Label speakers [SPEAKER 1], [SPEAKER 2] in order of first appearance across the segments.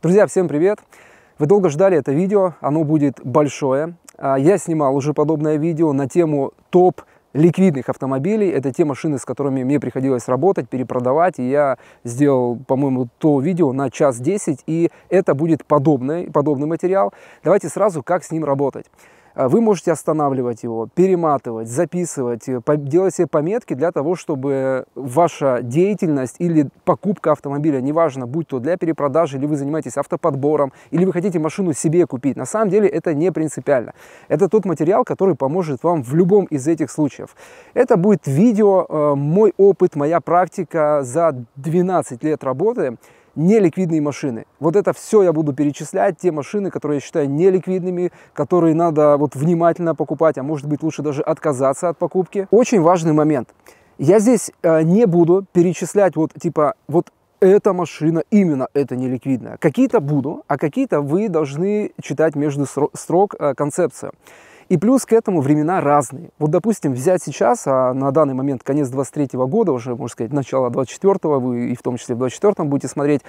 [SPEAKER 1] Друзья, всем привет! Вы долго ждали это видео, оно будет большое. А, я снимал уже подобное видео на тему топ ликвидных автомобилей. Это те машины, с которыми мне приходилось работать, перепродавать. И я сделал, по-моему, то видео на час 10, и это будет подобный, подобный материал. Давайте сразу, как с ним работать. А вы можете останавливать его, перематывать, записывать, э, делать себе пометки для того, чтобы ваша деятельность или покупка автомобиля, неважно, будь то для перепродажи, или вы занимаетесь автоподбором, или вы хотите машину себе купить, на самом деле это не принципиально. Это тот материал, который поможет вам в любом из этих случаев. Это будет видео, э, мой опыт, моя практика за 12 лет работы неликвидные машины. Вот это все я буду перечислять, те машины, которые я считаю неликвидными, которые надо вот внимательно покупать, а может быть лучше даже отказаться от покупки. Очень важный момент. Я здесь э, не буду перечислять вот типа вот эта машина именно это неликвидная. Какие-то буду, а какие-то вы должны читать между строк э, концепцию. И плюс к этому времена разные. Вот, допустим, взять сейчас, а на данный момент конец 23 -го года, уже, можно сказать, начало 24-го, вы и в том числе в 24-м будете смотреть,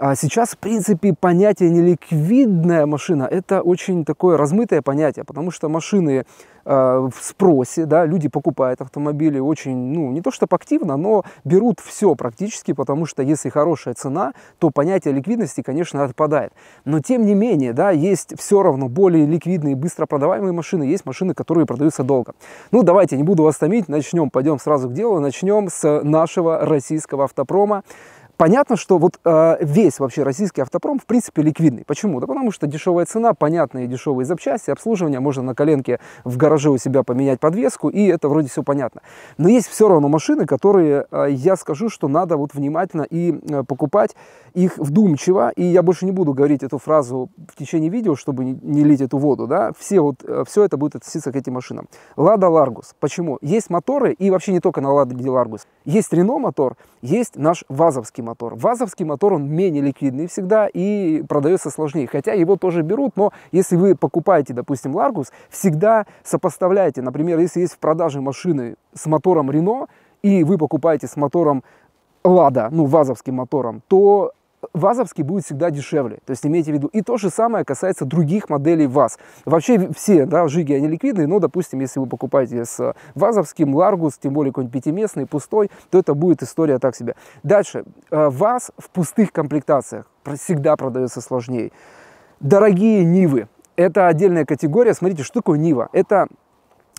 [SPEAKER 1] а сейчас, в принципе, понятие неликвидная машина – это очень такое размытое понятие, потому что машины э, в спросе, да, люди покупают автомобили очень, ну, не то чтобы активно, но берут все практически, потому что если хорошая цена, то понятие ликвидности, конечно, отпадает. Но тем не менее, да, есть все равно более ликвидные, быстро продаваемые машины, есть машины, которые продаются долго. Ну, давайте, не буду вас томить, начнем, пойдем сразу к делу, начнем с нашего российского автопрома. Понятно, что вот э, весь вообще российский автопром в принципе ликвидный. Почему? Да потому что дешевая цена, понятные дешевые запчасти, обслуживание, можно на коленке в гараже у себя поменять подвеску, и это вроде все понятно. Но есть все равно машины, которые э, я скажу, что надо вот внимательно и э, покупать их вдумчиво, и я больше не буду говорить эту фразу в течение видео, чтобы не, не лить эту воду, да, все вот, э, все это будет относиться к этим машинам. Лада Ларгус. Почему? Есть моторы, и вообще не только на Ладе Ларгус. Есть Рено мотор, есть наш ВАЗовский мотор. ВАЗовский мотор, он менее ликвидный всегда и продается сложнее. Хотя его тоже берут, но если вы покупаете, допустим, Ларгус, всегда сопоставляйте. Например, если есть в продаже машины с мотором Рено, и вы покупаете с мотором Лада, ну, вазовским мотором, то ВАЗовский будет всегда дешевле. То есть имейте в виду. И то же самое касается других моделей ВАЗ. Вообще все да, жиги, они ликвидные, но, допустим, если вы покупаете с ВАЗовским, Ларгус, тем более какой-нибудь пятиместный, пустой, то это будет история так себе. Дальше. Э, ВАЗ в пустых комплектациях всегда продается сложнее. Дорогие Нивы. Это отдельная категория. Смотрите, что такое Нива? Это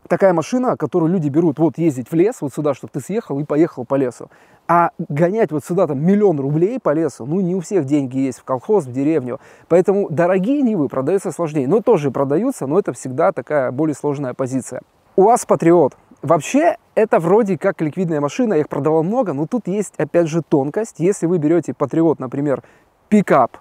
[SPEAKER 1] такая машина, которую люди берут, вот ездить в лес, вот сюда, чтобы ты съехал и поехал по лесу. А гонять вот сюда там миллион рублей по лесу, ну не у всех деньги есть в колхоз, в деревню. Поэтому дорогие Нивы продаются сложнее, но тоже продаются, но это всегда такая более сложная позиция. У вас Патриот. Вообще, это вроде как ликвидная машина, я их продавал много, но тут есть, опять же, тонкость. Если вы берете Патриот, например, пикап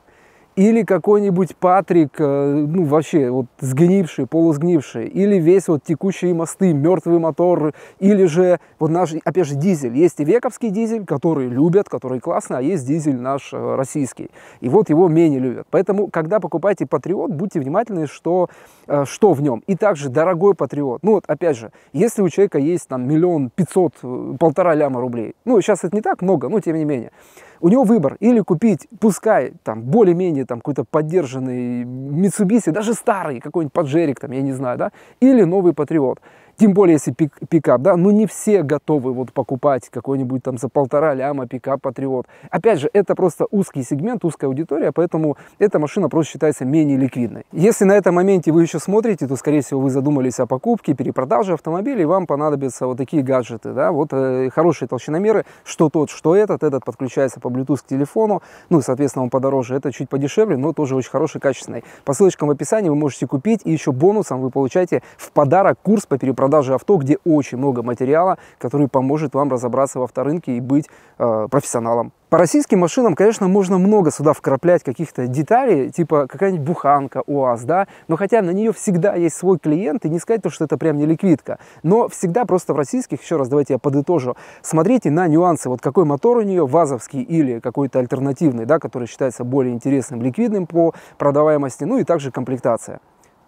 [SPEAKER 1] или какой-нибудь Патрик, э, ну вообще вот сгнивший, полусгнивший, или весь вот текущие мосты, мертвый мотор, или же вот наш, опять же, дизель. Есть и вековский дизель, который любят, который классно, а есть дизель наш э, российский. И вот его менее любят. Поэтому, когда покупаете Патриот, будьте внимательны, что, э, что в нем. И также дорогой Патриот. Ну вот, опять же, если у человека есть там миллион пятьсот, полтора ляма рублей, ну сейчас это не так много, но тем не менее, у него выбор или купить, пускай там более-менее там какой-то поддержанный Mitsubishi, даже старый какой-нибудь поджерик там, я не знаю, да, или новый Патриот тем более если пик, пикап, да, но ну, не все готовы вот покупать какой-нибудь там за полтора ляма пикап Патриот. Опять же, это просто узкий сегмент, узкая аудитория, поэтому эта машина просто считается менее ликвидной. Если на этом моменте вы еще смотрите, то, скорее всего, вы задумались о покупке, перепродаже автомобилей, и вам понадобятся вот такие гаджеты, да, вот э, хорошие толщиномеры, что тот, что этот, этот подключается по Bluetooth к телефону, ну, соответственно, он подороже, это чуть подешевле, но тоже очень хороший, качественный. По ссылочкам в описании вы можете купить, и еще бонусом вы получаете в подарок курс по перепродаже продаже авто, где очень много материала, который поможет вам разобраться в авторынке и быть э, профессионалом. По российским машинам, конечно, можно много сюда вкраплять каких-то деталей, типа какая-нибудь буханка, УАЗ, да, но хотя на нее всегда есть свой клиент, и не сказать то, что это прям не ликвидка, но всегда просто в российских, еще раз давайте я подытожу, смотрите на нюансы, вот какой мотор у нее, ВАЗовский или какой-то альтернативный, да, который считается более интересным, ликвидным по продаваемости, ну и также комплектация.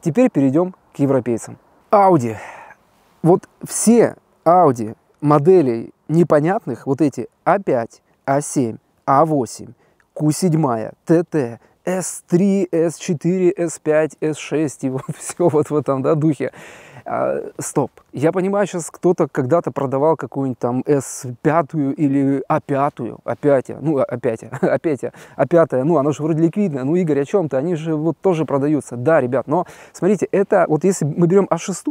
[SPEAKER 1] Теперь перейдем к европейцам. Audi. Вот все Audi моделей непонятных, вот эти А5, А7, А8, Q7, ТТ, S3, S4, S5, S6 и вот все вот в этом да, духе. А, стоп. Я понимаю, сейчас кто-то когда-то продавал какую-нибудь там S5 или A 5 А5, ну А5, A 5 А5, ну она же вроде ликвидная, ну Игорь, о чем то Они же вот тоже продаются. Да, ребят, но смотрите, это вот если мы берем A 6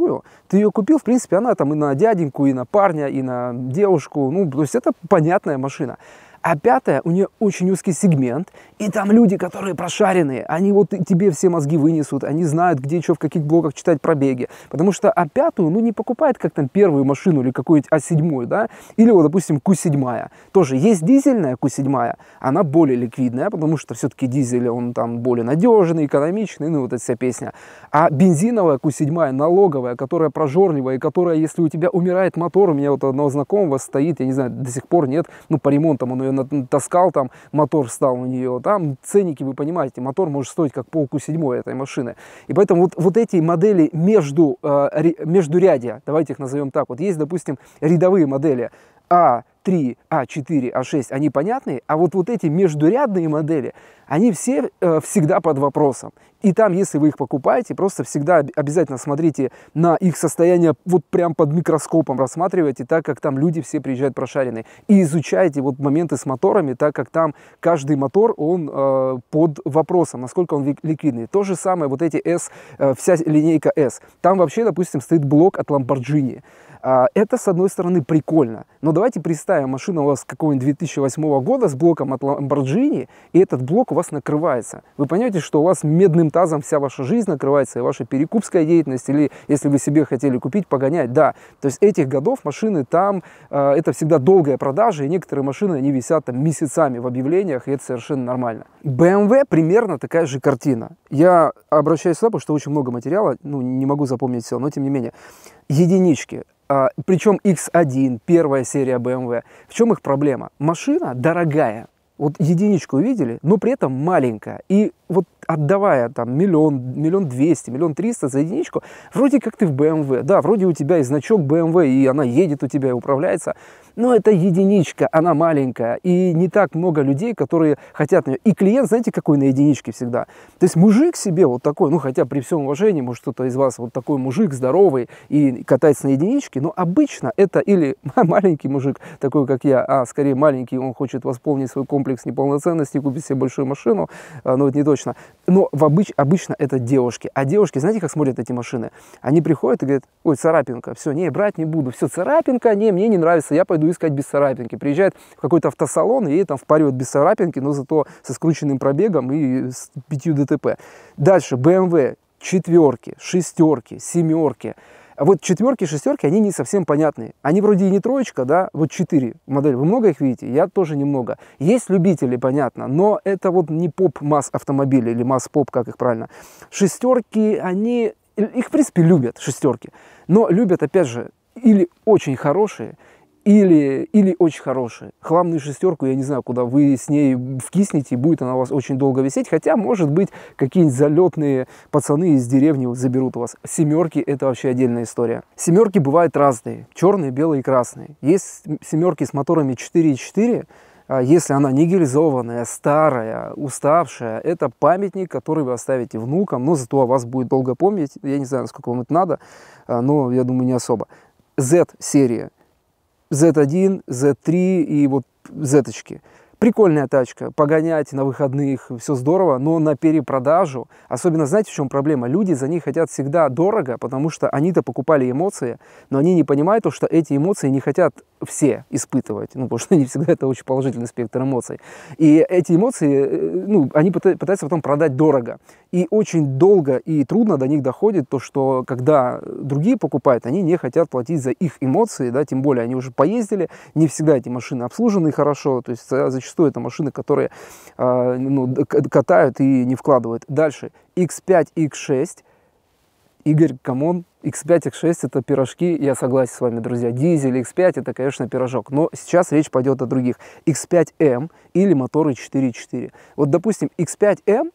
[SPEAKER 1] ты ее купил, в принципе, она там и на дяденьку, и на парня, и на девушку, ну то есть это понятная машина. А пятая у нее очень узкий сегмент, и там люди, которые прошаренные, они вот тебе все мозги вынесут, они знают, где что, в каких блоках читать пробеги. Потому что а пятую, ну, не покупает, как там, первую машину или какую-нибудь а седьмую, да, или вот, допустим, Q7. Тоже есть дизельная Q7, она более ликвидная, потому что все-таки дизель, он там более надежный, экономичный, ну, вот эта вся песня. А бензиновая Q7, налоговая, которая прожорливая, и которая, если у тебя умирает мотор, у меня вот одного знакомого стоит, я не знаю, до сих пор нет, ну, по ремонтам он ее Э, таскал там мотор встал у нее, там ценники, вы понимаете, мотор может стоить как полку седьмой этой машины. И поэтому вот, вот эти модели между, между э, междурядия, давайте их назовем так, вот есть, допустим, рядовые модели, а а3, А4, А6, они понятные, а вот, вот эти междурядные модели, они все э, всегда под вопросом. И там, если вы их покупаете, просто всегда обязательно смотрите на их состояние вот прям под микроскопом, рассматривайте, так как там люди все приезжают прошаренные. И изучайте вот моменты с моторами, так как там каждый мотор, он э, под вопросом, насколько он ликвидный. То же самое вот эти S, э, вся линейка S. Там вообще, допустим, стоит блок от Lamborghini. А, это, с одной стороны, прикольно. Но давайте представим, машина у вас какого-нибудь 2008 года с блоком от Lamborghini, и этот блок у вас накрывается. Вы понимаете, что у вас медным тазом вся ваша жизнь накрывается, и ваша перекупская деятельность, или если вы себе хотели купить, погонять, да. То есть этих годов машины там, а, это всегда долгая продажа, и некоторые машины, они висят там месяцами в объявлениях, и это совершенно нормально. BMW примерно такая же картина. Я обращаюсь сюда, потому что очень много материала, ну, не могу запомнить все, но тем не менее. Единички а, причем X1, первая серия BMW. Эм В чем их проблема? Машина дорогая, вот единичку увидели, но при этом маленькая. И вот отдавая там миллион, миллион двести, миллион триста за единичку, вроде как ты в BMW, эм да, вроде у тебя и значок BMW, эм и она едет у тебя и управляется, но это единичка, она маленькая, и не так много людей, которые хотят ее. И клиент, знаете, какой на единичке всегда? То есть мужик себе вот такой, ну, хотя при всем уважении, может, кто-то из вас вот такой мужик здоровый и катается на единичке, но обычно это или маленький мужик, такой, как я, а скорее маленький, он хочет восполнить свой комплекс неполноценности, купить себе большую машину, а, но ну, это не то, точно. Но в обыч, обычно это девушки. А девушки, знаете, как смотрят эти машины? Они приходят и говорят, ой, царапинка, все, не, брать не буду. Все, царапинка, не, мне не нравится, я пойду искать без царапинки. Приезжает в какой-то автосалон и ей там впаривают без царапинки, но зато со скрученным пробегом и с пятью ДТП. Дальше, BMW, четверки, шестерки, семерки. А вот четверки, шестерки, они не совсем понятные. Они вроде и не троечка, да, вот четыре модели. Вы много их видите? Я тоже немного. Есть любители, понятно, но это вот не поп-масс автомобили или масс-поп, как их правильно. Шестерки, они, их в принципе любят, шестерки. Но любят, опять же, или очень хорошие, или, или очень хорошие. Хламную шестерку, я не знаю, куда вы с ней вкиснете, будет она у вас очень долго висеть, хотя, может быть, какие-нибудь залетные пацаны из деревни заберут у вас. Семерки – это вообще отдельная история. Семерки бывают разные, черные, белые и красные. Есть семерки с моторами 4.4, а если она не гильзованная, старая, уставшая, это памятник, который вы оставите внукам, но зато о вас будет долго помнить. Я не знаю, сколько вам это надо, а, но я думаю, не особо. Z-серия Z1, Z3 и вот Z-очки. Прикольная тачка, погонять на выходных, все здорово, но на перепродажу, особенно знаете, в чем проблема? Люди за них хотят всегда дорого, потому что они-то покупали эмоции, но они не понимают то, что эти эмоции не хотят все испытывать, ну, потому что не всегда это очень положительный спектр эмоций. И эти эмоции, э, ну, они пытаются потом продать дорого. И очень долго и трудно до них доходит то, что когда другие покупают, они не хотят платить за их эмоции, да, тем более они уже поездили, не всегда эти машины обслужены хорошо, то есть э, зачастую это машины, которые э, ну, катают и не вкладывают. Дальше, X5, X6, Игорь, камон, X5, X6 это пирожки, я согласен с вами, друзья. Дизель X5 это, конечно, пирожок, но сейчас речь пойдет о других. X5M эм или моторы 4.4. Вот, допустим, X5M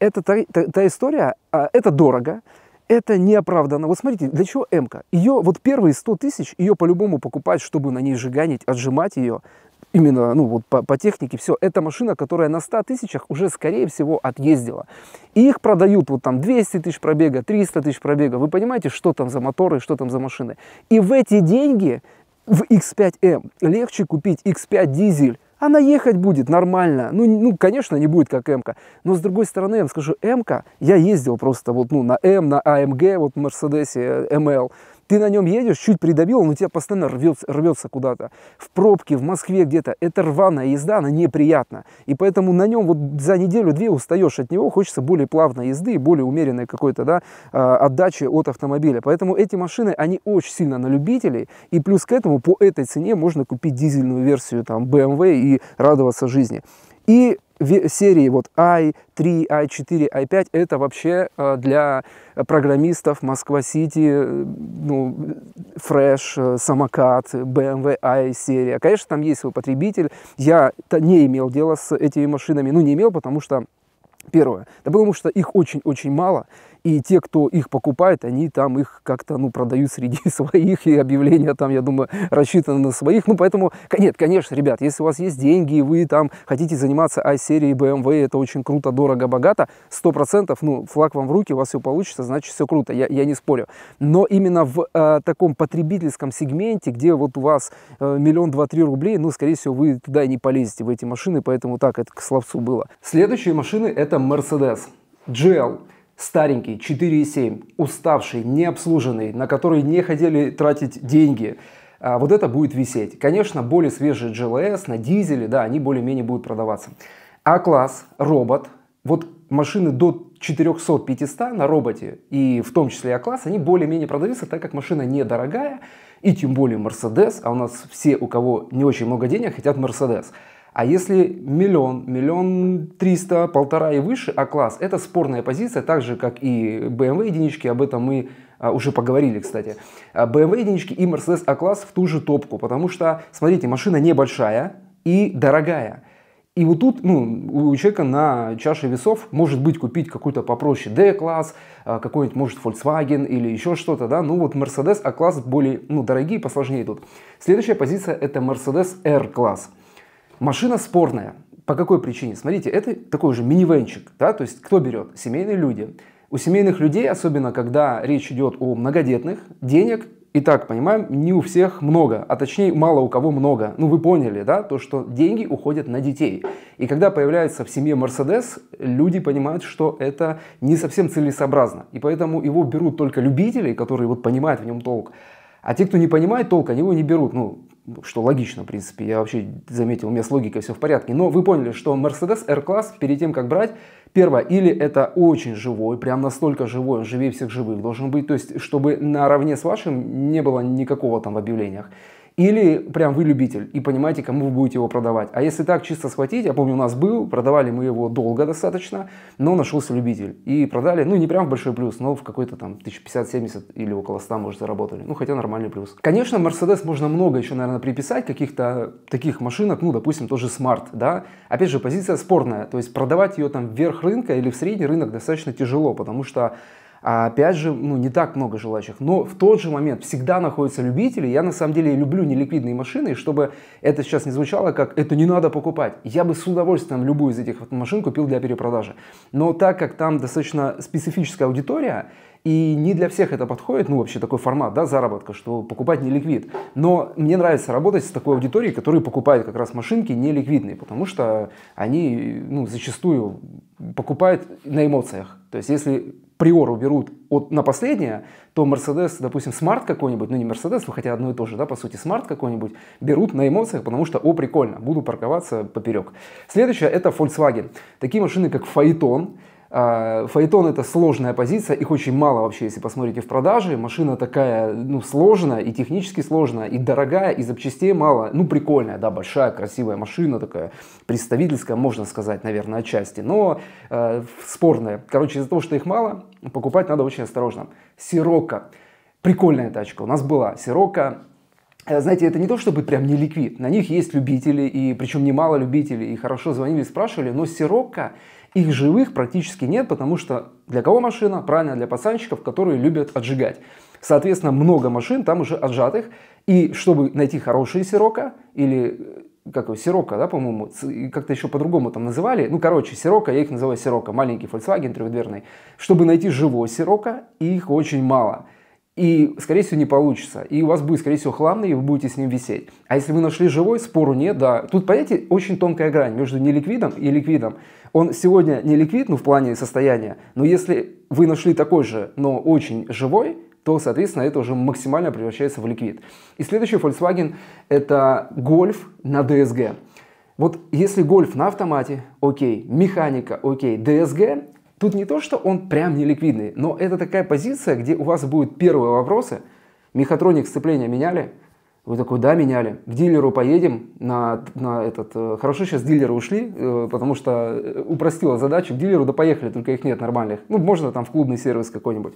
[SPEAKER 1] это та, та, та история, а, это дорого, это неоправданно. Вот смотрите, для чего МК? Ее, вот первые 100 тысяч, ее по-любому покупать, чтобы на ней жиганить, отжимать ее, именно ну, вот по, по технике, все, это машина, которая на 100 тысячах уже, скорее всего, отъездила. И их продают вот там 200 тысяч пробега, 300 тысяч пробега. Вы понимаете, что там за моторы, что там за машины? И в эти деньги в X5M эм легче купить X5 дизель она ехать будет нормально. Ну, ну, конечно, не будет как м -ка. Но с другой стороны, я вам скажу, м я ездил просто вот, ну, на М, на АМГ, вот в Мерседесе э, МЛ. Ты на нем едешь, чуть придавил, он у тебя постоянно рвется, рвется куда-то. В пробке, в Москве где-то. Это рваная езда, она неприятна. И поэтому на нем вот за неделю-две устаешь от него, хочется более плавной езды, более умеренной какой-то да, а, отдачи от автомобиля. Поэтому эти машины, они очень сильно на любителей. И плюс к этому по этой цене можно купить дизельную версию там, BMW эм и радоваться жизни. И серии вот i3, i4, i5 это вообще э, для программистов Москва-Сити, э, ну, fresh э, самокат, BMW i-серия. Эм Конечно, там есть свой потребитель. Я не имел дела с этими машинами. Ну, не имел, потому что Первое. Да потому что их очень-очень мало. И те, кто их покупает, они там их как-то, ну, продают среди своих, и объявления там, я думаю, рассчитаны на своих. Ну, поэтому, нет, конечно, ребят, если у вас есть деньги, и вы там хотите заниматься i-серией BMW, это очень круто, дорого, богато, 100%, ну, флаг вам в руки, у вас все получится, значит, все круто, я, я не спорю. Но именно в э, таком потребительском сегменте, где вот у вас э, миллион, два-три рублей, ну, скорее всего, вы туда и не полезете, в эти машины, поэтому так это к словцу было. Следующие машины это Mercedes GL старенький, 4,7, уставший, необслуженный, на который не хотели тратить деньги, а вот это будет висеть. Конечно, более свежие GLS на дизеле, да, они более-менее будут продаваться. А-класс, робот, вот машины до 400-500 на роботе, и в том числе А-класс, они более-менее продаются, так как машина недорогая, и тем более Mercedes, а у нас все, у кого не очень много денег, хотят Mercedes – а если миллион, миллион триста, полтора и выше А-класс, это спорная позиция, так же, как и BMW эм единички, об этом мы а, уже поговорили, кстати. BMW а, эм единички и Mercedes А-класс в ту же топку, потому что, смотрите, машина небольшая и дорогая. И вот тут ну, у человека на чаше весов может быть купить какой-то попроще D-класс, а, какой-нибудь, может, Volkswagen или еще что-то, да. Ну вот Mercedes А-класс более, ну, дорогие, посложнее тут. Следующая позиция это Mercedes R-класс. Машина спорная. По какой причине? Смотрите, это такой же минивенчик, да, то есть кто берет? Семейные люди. У семейных людей, особенно когда речь идет о многодетных, денег и так понимаем, не у всех много, а точнее мало у кого много. Ну вы поняли, да, то, что деньги уходят на детей. И когда появляется в семье Мерседес, люди понимают, что это не совсем целесообразно. И поэтому его берут только любители, которые вот понимают в нем толк. А те, кто не понимает толк, они его не берут. Ну, что логично, в принципе. Я вообще заметил, у меня с логикой все в порядке. Но вы поняли, что Mercedes R-класс, перед тем, как брать, первое, или это очень живой, прям настолько живой, он живее всех живых должен быть, то есть, чтобы наравне с вашим не было никакого там в объявлениях. Или прям вы любитель и понимаете, кому вы будете его продавать. А если так чисто схватить, я помню, у нас был, продавали мы его долго достаточно, но нашелся любитель. И продали, ну не прям в большой плюс, но в какой-то там 1050-70 или около 100, может, заработали. Ну, хотя нормальный плюс. Конечно, Mercedes можно много еще, наверное, приписать каких-то таких машинок, ну, допустим, тоже Smart, да. Опять же, позиция спорная, то есть продавать ее там вверх рынка или в средний рынок достаточно тяжело, потому что а опять же, ну, не так много желающих. Но в тот же момент всегда находятся любители. Я на самом деле люблю неликвидные машины, и чтобы это сейчас не звучало как «это не надо покупать». Я бы с удовольствием любую из этих машин купил для перепродажи. Но так как там достаточно специфическая аудитория, и не для всех это подходит, ну вообще такой формат, да, заработка, что покупать не ликвид. Но мне нравится работать с такой аудиторией, которая покупает как раз машинки не ликвидные, потому что они, ну, зачастую покупают на эмоциях. То есть если приору берут от, на последнее, то Mercedes, допустим, смарт какой-нибудь, ну не Mercedes, хотя одно и то же, да, по сути, смарт какой-нибудь, берут на эмоциях, потому что, о, прикольно, буду парковаться поперек. Следующее это Volkswagen. Такие машины, как Phaeton, Фаэтон это сложная позиция, их очень мало вообще, если посмотрите в продаже. Машина такая, ну, сложная, и технически сложная, и дорогая, и запчастей мало. Ну, прикольная, да, большая, красивая машина такая, представительская, можно сказать, наверное, отчасти, но э, спорная. Короче, из-за того, что их мало, покупать надо очень осторожно. Сирока. Прикольная тачка у нас была. Сирока э, знаете, это не то чтобы прям не ликвид. На них есть любители, и причем немало любителей, и хорошо звонили, спрашивали, но Сирокко их живых практически нет, потому что для кого машина? Правильно, для пацанчиков, которые любят отжигать. Соответственно, много машин там уже отжатых. И чтобы найти хорошие Сирока или э, как его, Сирока, да, по-моему, как-то еще по-другому там называли. Ну, короче, Сирока, я их называю Сирока, маленький Volkswagen трехдверный. Чтобы найти живой Сирока, их очень мало. И, скорее всего, не получится. И у вас будет, скорее всего, хламный, и вы будете с ним висеть. А если вы нашли живой, спору нет, да. Тут, понимаете, очень тонкая грань между неликвидом и ликвидом. Он сегодня не ликвид, ну, в плане состояния, но если вы нашли такой же, но очень живой, то, соответственно, это уже максимально превращается в ликвид. И следующий Volkswagen – это Golf на DSG. Вот если Golf на автомате, окей, механика, окей, DSG, тут не то, что он прям не ликвидный, но это такая позиция, где у вас будут первые вопросы. Мехатроник сцепления меняли, вы такой, да, меняли. К дилеру поедем на, на этот... Э, хорошо, сейчас дилеры ушли, э, потому что э, упростила задачу. К дилеру да поехали, только их нет нормальных. Ну, можно там в клубный сервис какой-нибудь.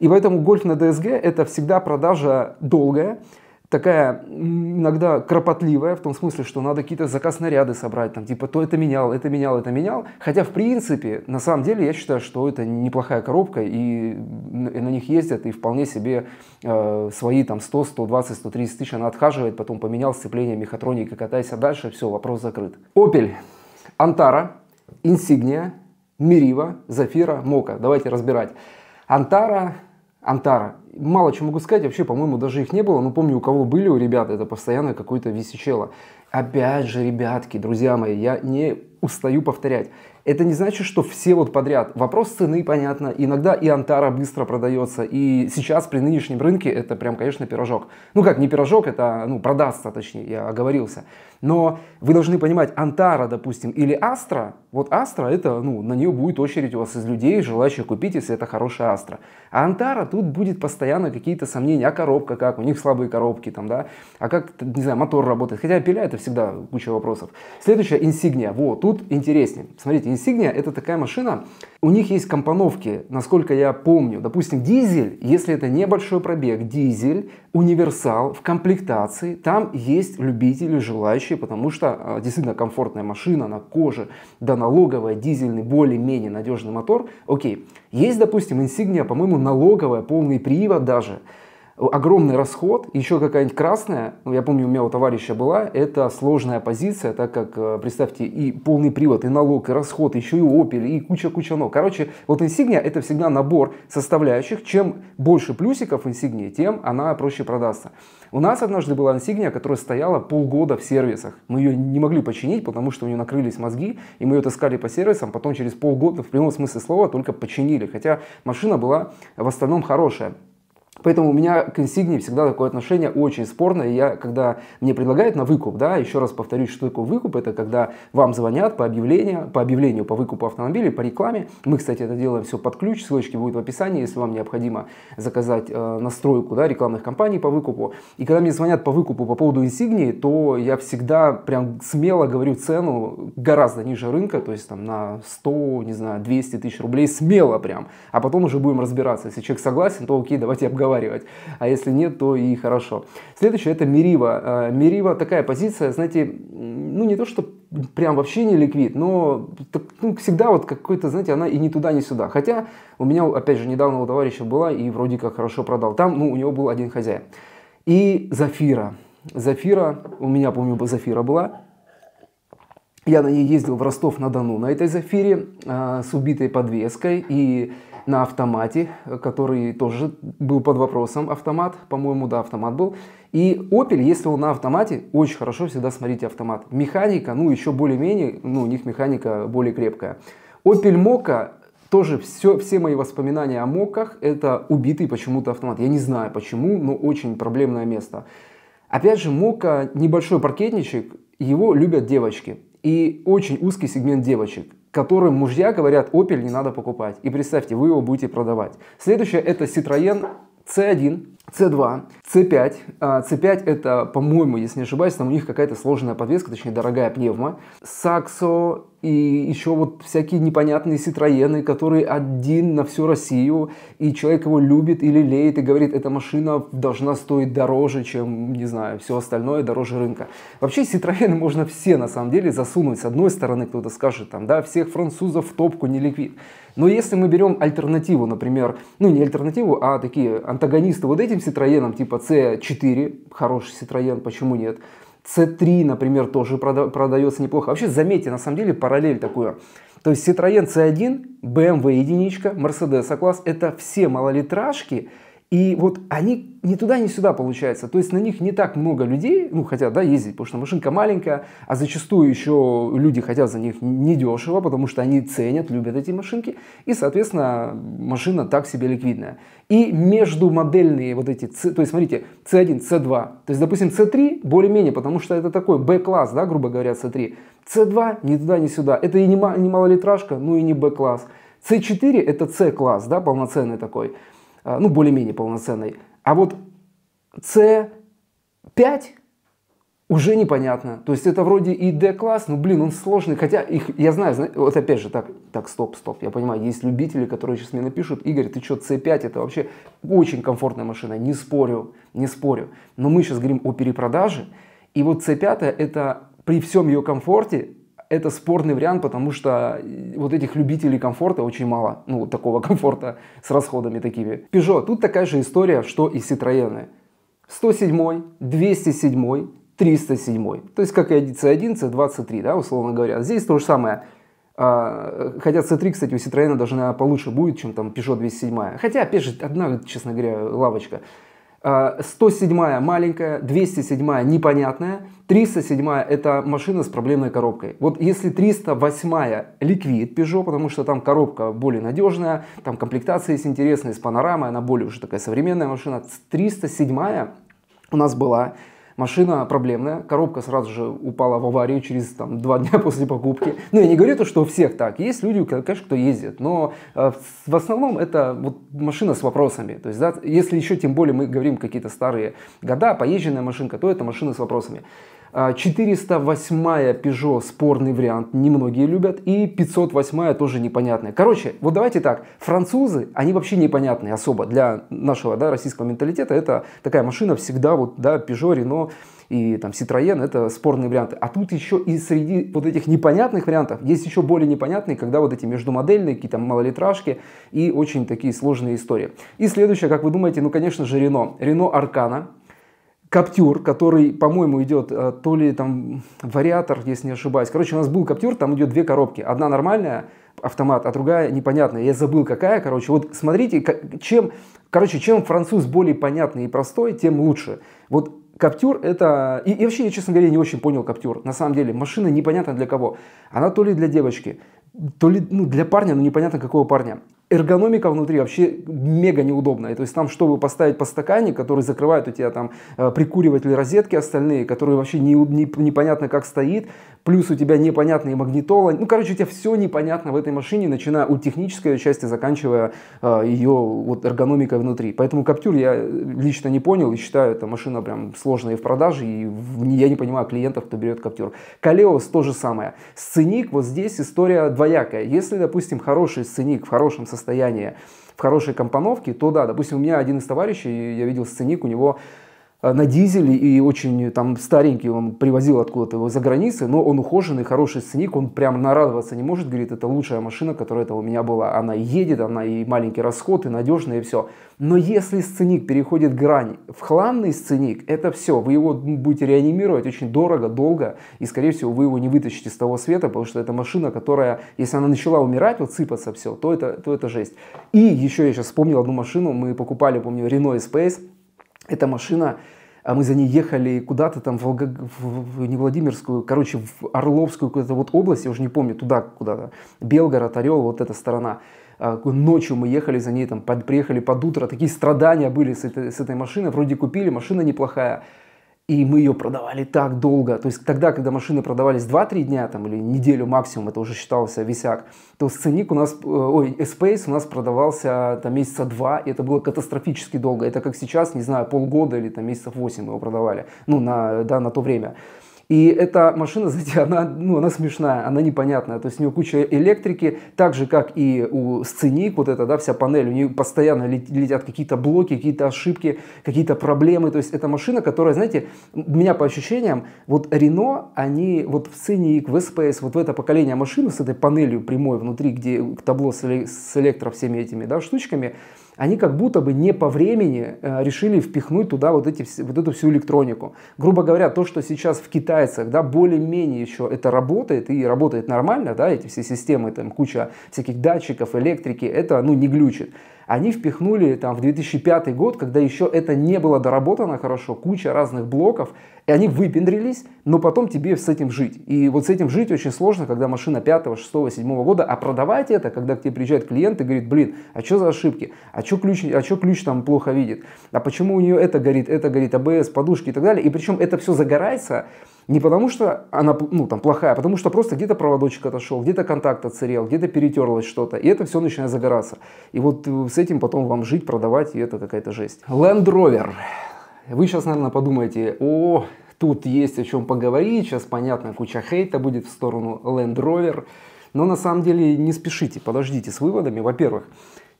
[SPEAKER 1] И поэтому гольф на ДСГ – это всегда продажа долгая, такая иногда кропотливая, в том смысле, что надо какие-то заказ наряды собрать, там, типа, то это менял, это менял, это менял. Хотя, в принципе, на самом деле, я считаю, что это неплохая коробка, и на них ездят, и вполне себе э, свои там 100, 120, 130 тысяч она отхаживает, потом поменял сцепление мехатроники, катайся дальше, все, вопрос закрыт. Opel, Antara, Insignia, Мирива, Зафира, Мока. Давайте разбирать. Антара, Антара мало чего могу сказать, вообще, по-моему, даже их не было, но помню, у кого были у ребят, это постоянно какое-то висячело. Опять же, ребятки, друзья мои, я не устаю повторять. Это не значит, что все вот подряд. Вопрос цены, понятно. Иногда и Антара быстро продается. И сейчас при нынешнем рынке это прям, конечно, пирожок. Ну как, не пирожок, это ну, продастся, точнее, я оговорился. Но вы должны понимать, Антара, допустим, или Астра, вот Астра, это, ну, на нее будет очередь у вас из людей, желающих купить, если это хорошая Астра. А Антара тут будет постоянно какие-то сомнения, а коробка как, у них слабые коробки там, да, а как, не знаю, мотор работает. Хотя пиля это всегда куча вопросов. Следующая, Инсигния. Вот, тут интереснее. Смотрите, Insignia это такая машина, у них есть компоновки, насколько я помню. Допустим, дизель, если это небольшой пробег, дизель, универсал в комплектации, там есть любители, желающие, потому что а, действительно комфортная машина на коже, да налоговая, дизельный, более-менее надежный мотор. Окей, есть, допустим, Insignia, по-моему, налоговая, полный привод даже огромный расход, еще какая-нибудь красная, ну, я помню, у меня у товарища была, это сложная позиция, так как, э, представьте, и полный привод, и налог, и расход, еще и Opel и куча-куча ног. Короче, вот инсигния это всегда набор составляющих, чем больше плюсиков инсигнии, тем она проще продастся. У нас однажды была инсигния, которая стояла полгода в сервисах. Мы ее не могли починить, потому что у нее накрылись мозги, и мы ее таскали по сервисам, потом через полгода в прямом смысле слова только починили, хотя машина была в основном хорошая. Поэтому у меня к инсигнии всегда такое отношение очень спорное. Я, когда мне предлагают на выкуп, да, еще раз повторюсь, что такое выкуп, это когда вам звонят по объявлению, по объявлению по выкупу автомобилей, по рекламе. Мы, кстати, это делаем все под ключ, ссылочки будут в описании, если вам необходимо заказать э, настройку да, рекламных кампаний по выкупу. И когда мне звонят по выкупу по поводу инсигнии, то я всегда прям смело говорю цену гораздо ниже рынка, то есть там на 100, не знаю, 200 тысяч рублей, смело прям. А потом уже будем разбираться. Если человек согласен, то окей, давайте обговариваем разговаривать. А если нет, то и хорошо. Следующее это Мерива. Мерива такая позиция, знаете, ну не то, что прям вообще не ликвид, но так, ну, всегда вот какой-то, знаете, она и не туда, не сюда. Хотя у меня, опять же, недавно у товарища была и вроде как хорошо продал. Там, ну, у него был один хозяин. И Зафира. Зафира, у меня, помню, Зафира была. Я на ней ездил в Ростов-на-Дону на этой Зафире э, с убитой подвеской. И на автомате, э, который тоже был под вопросом автомат, по-моему, да, автомат был. И Opel, если он на автомате, очень хорошо всегда смотрите автомат. Механика, ну, еще более-менее, ну, у них механика более крепкая. Opel Mokka, тоже все, все мои воспоминания о моках это убитый почему-то автомат. Я не знаю почему, но очень проблемное место. Опять же, Мокка небольшой паркетничек, его любят девочки. И очень узкий сегмент девочек которым мужья говорят, Opel не надо покупать. И представьте, вы его будете продавать. Следующее это Citroën C1, C2, C5. C5 это, по-моему, если не ошибаюсь, там у них какая-то сложная подвеска, точнее дорогая пневма. Саксо и еще вот всякие непонятные Ситроены, которые один на всю Россию, и человек его любит или леет и говорит, эта машина должна стоить дороже, чем, не знаю, все остальное, дороже рынка. Вообще Ситроены можно все на самом деле засунуть. С одной стороны кто-то скажет, там, да, всех французов в топку не ликвид. Но если мы берем альтернативу, например, ну не альтернативу, а такие антагонисты вот этим Citroёn, типа C4, хороший Citroёn, почему нет? C3, например, тоже прода продается неплохо. Вообще, заметьте, на самом деле, параллель такую. То есть Citroёn C1, BMW единичка, Mercedes A-класс – это все малолитражки – и вот они ни туда, ни сюда получается. То есть на них не так много людей, ну, хотят, да, ездить, потому что машинка маленькая, а зачастую еще люди хотят за них недешево, потому что они ценят, любят эти машинки. И, соответственно, машина так себе ликвидная. И между модельные вот эти, то есть, смотрите, C1, C2, то есть, допустим, C3 более-менее, потому что это такой B-класс, да, грубо говоря, C3. C2 ни туда, ни сюда. Это и не малолитражка, ну и не B-класс. C4 это C-класс, да, полноценный такой. А, ну, более-менее полноценной. А вот C5 уже непонятно. То есть это вроде и D-класс, но, блин, он сложный. Хотя их, я знаю, вот опять же, так, так, стоп, стоп. Я понимаю, есть любители, которые сейчас мне напишут, Игорь, ты что, C5, это вообще очень комфортная машина. Не спорю, не спорю. Но мы сейчас говорим о перепродаже. И вот C5 это при всем ее комфорте это спорный вариант, потому что э, вот этих любителей комфорта очень мало. Ну, такого комфорта с расходами такими. Peugeot, тут такая же история, что и Citroёn. 107, 207, 307. То есть, как и C1, C23, да, условно говоря. Здесь то же самое. А, э, хотя C3, кстати, у Citroёn даже наверное, получше будет, чем там Peugeot 207. Хотя, опять же, одна, честно говоря, лавочка. 107 а, маленькая, 207 непонятная, 307 это машина с проблемной коробкой. Вот если 308 ликвид Peugeot, потому что там коробка более надежная, там комплектация есть интересная, с панорамой, она более уже такая современная машина. 307 у нас была Машина проблемная, коробка сразу же упала в аварию через там, два дня после покупки. Ну, я не говорю то, что у всех так. Есть люди, конечно, кто ездит, но э, в основном это вот машина с вопросами. То есть, да, если еще тем более мы говорим какие-то старые года, поезженная машинка, то это машина с вопросами. 408-я а, Peugeot спорный вариант, немногие любят, и 508-я тоже непонятная. Короче, вот давайте так, французы, они вообще непонятные особо для нашего да, российского менталитета. Это такая машина всегда, вот, да, Peugeot, Renault и там Citroёn, это спорные варианты. А тут еще и среди вот этих непонятных вариантов есть еще более непонятные, когда вот эти междумодельные, какие-то малолитражки и очень такие сложные истории. И следующее, как вы думаете, ну, конечно же, Рено. Рено Аркана. Каптюр, который, по-моему, идет э, то ли там вариатор, если не ошибаюсь. Короче, у нас был Каптюр, там идет две коробки. Одна нормальная, автомат, а другая непонятная. Я забыл, какая, короче. Вот смотрите, чем, короче, чем француз более понятный и простой, тем лучше. Вот Каптюр это... И, и вообще, я, честно говоря, не очень понял Каптюр. На самом деле, машина непонятно для кого. Она то ли для девочки, то ли ну, для парня, но непонятно какого парня эргономика внутри вообще мега неудобная. То есть там, чтобы поставить подстаканник, который закрывает у тебя там э, прикуриватели розетки остальные, которые вообще не, не, непонятно как стоит, плюс у тебя непонятные магнитола. Ну, короче, у тебя все непонятно в этой машине, начиная от технической части, заканчивая э, ее вот эргономикой внутри. Поэтому Каптюр я лично не понял и считаю, эта машина прям сложная в продаже, и в, я не понимаю клиентов, кто берет Каптюр. Калеос то же самое. Сценик, вот здесь история двоякая. Если, допустим, хороший сценик в хорошем состоянии, состояние в хорошей компоновке, то да, допустим, у меня один из товарищей, я видел сценик, у него Э, на дизеле и очень э, там старенький, он привозил откуда-то его за границы, но он ухоженный, хороший сценик, он прям нарадоваться не может, говорит, это лучшая машина, которая это у меня была, она едет, она и маленький расход, и надежная, и все. Но если сценик переходит грань в хламный сценик, это все, вы его ну, будете реанимировать очень дорого, долго, и скорее всего вы его не вытащите с того света, потому что это машина, которая, если она начала умирать, вот сыпаться все, то это, то это жесть. И еще я сейчас вспомнил одну машину, мы покупали, помню, Renault Space, эта машина, а мы за ней ехали куда-то там, в, Волго... в не Владимирскую, короче, в Орловскую какую-то вот область, я уже не помню, туда куда-то, Белгород, Орел, вот эта сторона. А, ночью мы ехали за ней, там, под, приехали под утро, такие страдания были с этой, с этой машиной, вроде купили, машина неплохая, и мы ее продавали так долго. То есть тогда, когда машины продавались 2-3 дня там, или неделю максимум, это уже считался висяк, то сценик у нас, э, ой, Space у нас продавался там, месяца 2, и это было катастрофически долго. Это как сейчас, не знаю, полгода или там, месяцев 8 мы его продавали, ну, на, да, на то время. И эта машина, знаете, она, ну, она смешная, она непонятная. То есть у нее куча электрики, так же, как и у сценик, вот эта да, вся панель, у нее постоянно летят какие-то блоки, какие-то ошибки, какие-то проблемы. То есть это машина, которая, знаете, меня по ощущениям, вот Рено, они вот в сценик, в Space, вот в это поколение машины с этой панелью прямой внутри, где табло с электро всеми этими да, штучками, они как будто бы не по времени э, решили впихнуть туда вот, эти, вот эту всю электронику. Грубо говоря, то, что сейчас в китайцах, да, более-менее еще это работает, и работает нормально, да, эти все системы, там куча всяких датчиков, электрики, это, ну, не глючит они впихнули там в 2005 год, когда еще это не было доработано хорошо, куча разных блоков, и они выпендрились, но потом тебе с этим жить. И вот с этим жить очень сложно, когда машина 5, 6, 7 года, а продавать это, когда к тебе приезжает клиент и говорит, блин, а что за ошибки, а что ключ, а что ключ там плохо видит, а почему у нее это горит, это горит, АБС, подушки и так далее. И причем это все загорается, не потому что она ну, там, плохая, а потому что просто где-то проводочек отошел, где-то контакт отсырел, где-то перетерлось что-то. И это все начинает загораться. И вот э, с этим потом вам жить, продавать, и это какая-то жесть. Land Rover. Вы сейчас, наверное, подумаете, о, тут есть о чем поговорить, сейчас, понятно, куча хейта будет в сторону Land Rover. Но на самом деле не спешите, подождите с выводами. Во-первых,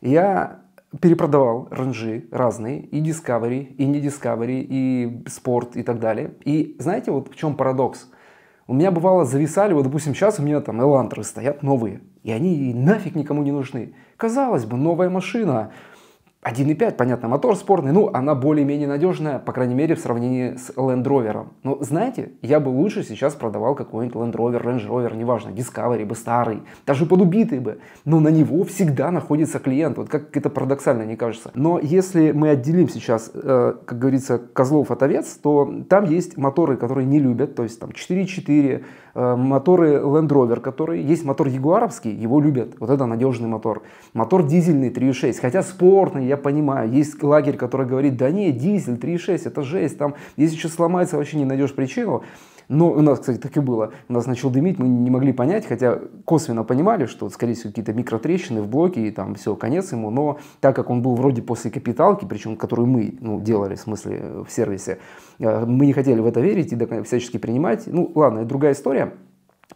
[SPEAKER 1] я перепродавал ранжи разные, и Discovery, и не Discovery, и спорт, и так далее. И знаете, вот в чем парадокс? У меня бывало зависали, вот допустим сейчас у меня там элантры стоят новые, и они нафиг никому не нужны. Казалось бы, новая машина, 1.5, понятно, мотор спорный, ну, она более-менее надежная, по крайней мере, в сравнении с Land Rover. Но, знаете, я бы лучше сейчас продавал какой-нибудь Land Rover, Range Rover, неважно, Discovery бы старый, даже подубитый бы. Но на него всегда находится клиент, вот как это парадоксально, не кажется. Но если мы отделим сейчас, э, как говорится, козлов от овец, то там есть моторы, которые не любят, то есть там 4.4, Э, моторы Land Rover, которые есть мотор ягуаровский, его любят, вот это надежный мотор. Мотор дизельный 3.6, хотя спорный, я понимаю, есть лагерь, который говорит, да не, дизель 3.6, это жесть, там, если что сломается, вообще не найдешь причину. Но у нас, кстати, так и было. У нас начал дымить, мы не могли понять, хотя косвенно понимали, что, скорее всего, какие-то микротрещины в блоке, и там все, конец ему. Но так как он был вроде после капиталки, причем которую мы ну, делали, в смысле, э, в сервисе, э, мы не хотели в это верить и всячески принимать. Ну, ладно, это другая история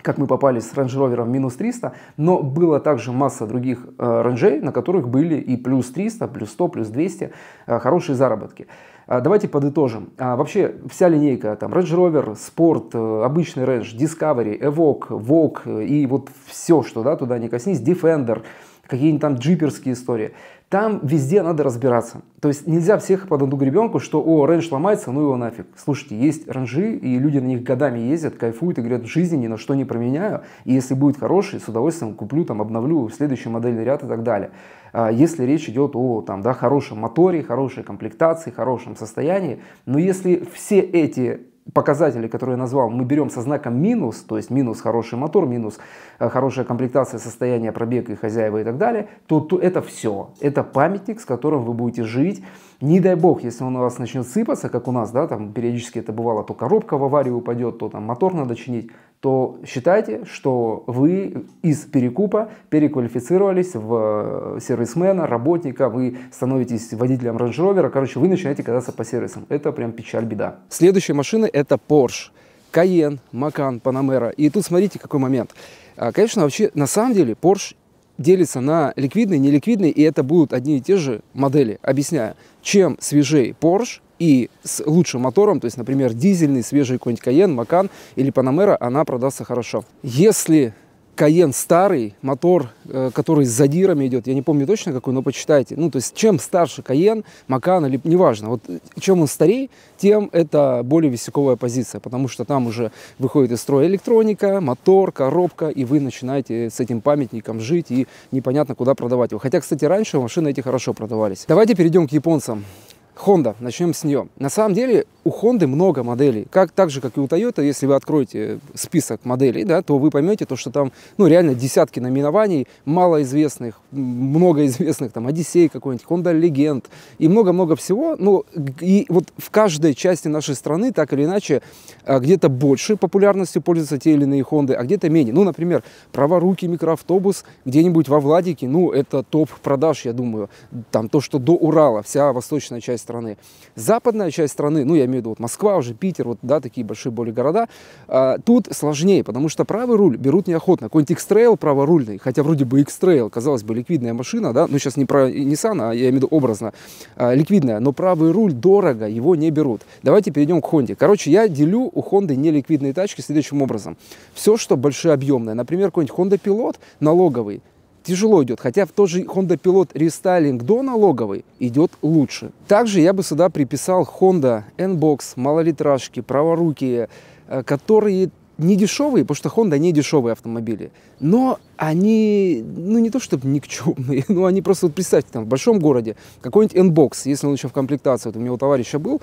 [SPEAKER 1] как мы попали с Range Rover минус 300, но было также масса других э, ранжей, на которых были и плюс 300, плюс 100, плюс 200 э, хорошие заработки. А, давайте подытожим. А, вообще вся линейка, там Range Rover, Sport, э, обычный Range, Discovery, Evoque, Vogue э, и вот все, что да, туда не коснись, Defender – какие-нибудь там джиперские истории. Там везде надо разбираться. То есть нельзя всех под одну гребенку, что «О, рейндж ломается, ну его нафиг». Слушайте, есть ранжи, и люди на них годами ездят, кайфуют и говорят «В жизни ни на что не променяю, и если будет хороший, с удовольствием куплю, там, обновлю следующий модельный ряд и так далее». А, если речь идет о там, да, хорошем моторе, хорошей комплектации, хорошем состоянии, но если все эти показатели, которые я назвал, мы берем со знаком минус, то есть минус хороший мотор, минус э, хорошая комплектация, состояние, пробег и хозяева и так далее, то, то это все. Это памятник, с которым вы будете жить. Не дай бог, если он у вас начнет сыпаться, как у нас, да, там периодически это бывало, то коробка в аварию упадет, то там мотор надо чинить то считайте, что вы из перекупа переквалифицировались в э, сервисмена, работника, вы становитесь водителем Range Rover, короче, вы начинаете кататься по сервисам. Это прям печаль, беда. Следующие машины это Porsche. Cayenne, Macan, Panamera. И тут смотрите, какой момент. А, конечно, вообще, на самом деле, Porsche делится на ликвидные, неликвидные, и это будут одни и те же модели. Объясняю, чем свежей Porsche, и с лучшим мотором, то есть, например, дизельный, свежий какой-нибудь Каен, Макан или Панамера, она продастся хорошо. Если Каен старый, мотор, э, который с задирами идет, я не помню точно какой, но почитайте. Ну, то есть, чем старше Каен, Макан или неважно, вот э, чем он старее, тем это более висяковая позиция, потому что там уже выходит из строя электроника, мотор, коробка, и вы начинаете с этим памятником жить и непонятно куда продавать его. Хотя, кстати, раньше машины эти хорошо продавались. Давайте перейдем к японцам. Honda, начнем с нее. На самом деле у Honda много моделей, как, так же, как и у Toyota, если вы откроете список моделей, да, то вы поймете, то, что там ну, реально десятки номинований малоизвестных, многоизвестных там Одиссей какой-нибудь, Honda Legend и много-много всего. Ну, и вот в каждой части нашей страны так или иначе а, где-то больше популярностью пользуются те или иные Honda, а где-то менее. Ну, например, праворукий микроавтобус где-нибудь во Владике, ну, это топ продаж, я думаю. Там то, что до Урала, вся восточная часть страны. Западная часть страны, ну я имею в виду вот Москва уже, Питер, вот да, такие большие более города, э, тут сложнее, потому что правый руль берут неохотно. Какой-нибудь X-Trail праворульный, хотя вроде бы X-Trail, казалось бы, ликвидная машина, да, ну сейчас не про Nissan, а я имею в виду образно, э, ликвидная, но правый руль дорого, его не берут. Давайте перейдем к Хонде. Короче, я делю у Хонды неликвидные тачки следующим образом. Все, что большеобъемное, например, какой-нибудь Honda Pilot налоговый, тяжело идет, хотя в тот же Honda Pilot рестайлинг до налоговый идет лучше. Также я бы сюда приписал Honda N-Box, малолитражки, праворукие, э, которые не дешевые, потому что Honda не дешевые автомобили, но они, ну не то чтобы никчемные, но они просто, вот представьте, там в большом городе какой-нибудь N-Box, если он еще в комплектации, вот у меня у товарища был,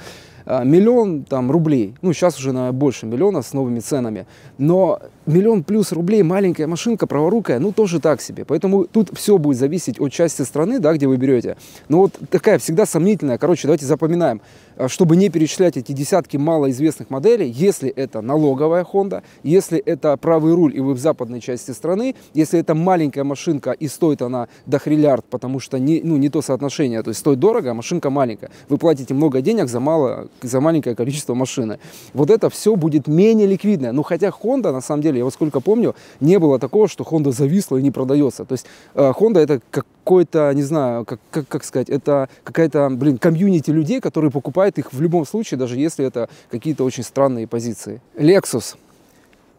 [SPEAKER 1] а, миллион там, рублей, ну сейчас уже на больше миллиона с новыми ценами, но миллион плюс рублей маленькая машинка праворукая, ну тоже так себе. Поэтому тут все будет зависеть от части страны, да, где вы берете. Но вот такая всегда сомнительная, короче, давайте запоминаем, а, чтобы не перечислять эти десятки малоизвестных моделей, если это налоговая Honda, если это правый руль и вы в западной части страны, если это маленькая машинка и стоит она до хриллиард, потому что не, ну, не то соотношение, то есть стоит дорого, а машинка маленькая. Вы платите много денег за мало за маленькое количество машины. Вот это все будет менее ликвидное. Ну, хотя Honda, на самом деле, я вот сколько помню, не было такого, что Honda зависла и не продается. То есть э, Honda это какой-то, не знаю, как, как, как сказать, это какая-то, блин, комьюнити людей, которые покупают их в любом случае, даже если это какие-то очень странные позиции. Lexus,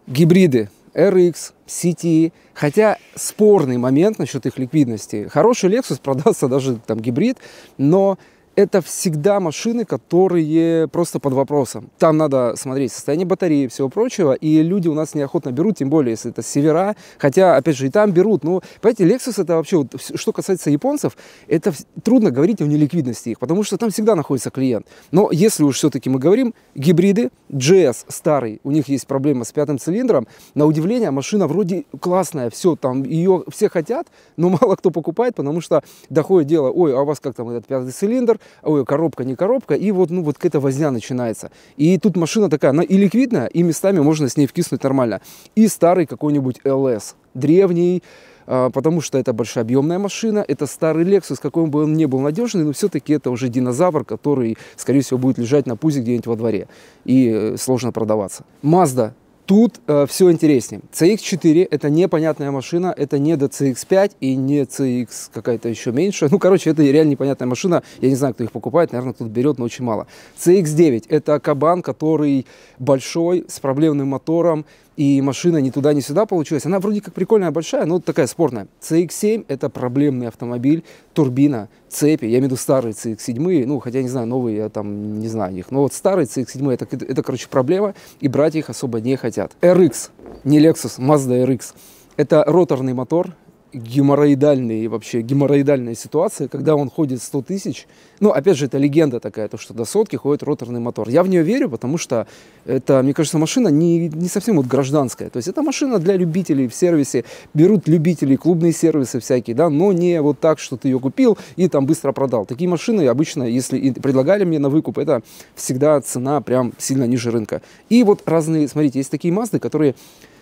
[SPEAKER 1] гибриды, RX, CTE. Хотя спорный момент насчет их ликвидности. Хороший Lexus продался даже там гибрид, но это всегда машины, которые просто под вопросом. Там надо смотреть состояние батареи и всего прочего, и люди у нас неохотно берут, тем более, если это севера, хотя, опять же, и там берут. Но, понимаете, Lexus это вообще, вот, что касается японцев, это трудно говорить о неликвидности их, потому что там всегда находится клиент. Но если уж все-таки мы говорим, гибриды, GS старый, у них есть проблема с пятым цилиндром, на удивление машина вроде классная, все, там ее все хотят, но мало кто покупает, потому что доходит дело, ой, а у вас как там этот пятый цилиндр, ой, коробка, не коробка, и вот, ну, вот какая-то возня начинается. И тут машина такая, она и ликвидная, и местами можно с ней вкиснуть нормально. И старый какой-нибудь LS, древний, а, потому что это большообъемная машина, это старый Lexus, какой бы он ни был надежный, но все-таки это уже динозавр, который, скорее всего, будет лежать на пузе где-нибудь во дворе и э, сложно продаваться. Mazda Тут э, все интереснее. CX-4 – это непонятная машина, это не до CX-5 и не CX какая-то еще меньше. Ну, короче, это реально непонятная машина. Я не знаю, кто их покупает, наверное, кто-то берет, но очень мало. CX-9 – это кабан, который большой, с проблемным мотором, и машина ни туда, ни сюда получилась. Она вроде как прикольная, большая, но такая спорная. CX-7 – это проблемный автомобиль, турбина, цепи. Я имею в виду старые CX-7, ну, хотя, не знаю, новые, я там не знаю их. Но вот старые CX-7 это, – это, короче, проблема, и брать их особо не хотят. RX, не Lexus, Mazda RX – это роторный мотор, геморроидальные вообще, геморроидальная ситуация, когда он ходит 100 тысяч. Ну, опять же, это легенда такая, то, что до сотки ходит роторный мотор. Я в нее верю, потому что это, мне кажется, машина не, не совсем вот гражданская. То есть это машина для любителей в сервисе. Берут любителей, клубные сервисы всякие, да, но не вот так, что ты ее купил и там быстро продал. Такие машины обычно, если и предлагали мне на выкуп, это всегда цена прям сильно ниже рынка. И вот разные, смотрите, есть такие Мазды, которые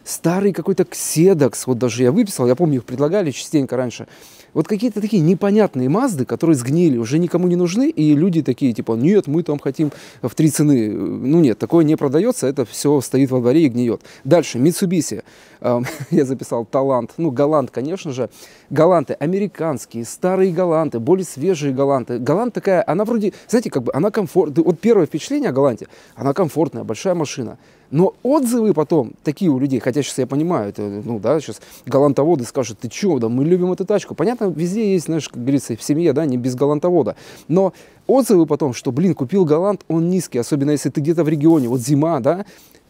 [SPEAKER 1] старый какой-то кседокс, вот даже я выписал, я помню, их предлагали частенько раньше. Вот какие-то такие непонятные Мазды, которые сгнили, уже никому не нужны, и люди такие, типа, нет, мы там хотим в три цены. Ну нет, такое не продается, это все стоит во дворе и гниет. Дальше, Mitsubishi. Я записал талант, ну, Галант, конечно же. Галанты американские, старые Галанты, более свежие Галанты, Галант такая, она вроде, знаете, как бы, она комфортная. Вот первое впечатление о Галанте, она комфортная, большая машина. Но отзывы потом такие у людей, хотя сейчас я понимаю, это, ну да, сейчас галантоводы скажут, ты чего, да мы любим эту тачку. Понятно, везде есть, знаешь, как говорится, в семье, да, не без галантовода. Но отзывы потом, что, блин, купил галант, он низкий, особенно если ты где-то в регионе, вот зима, да,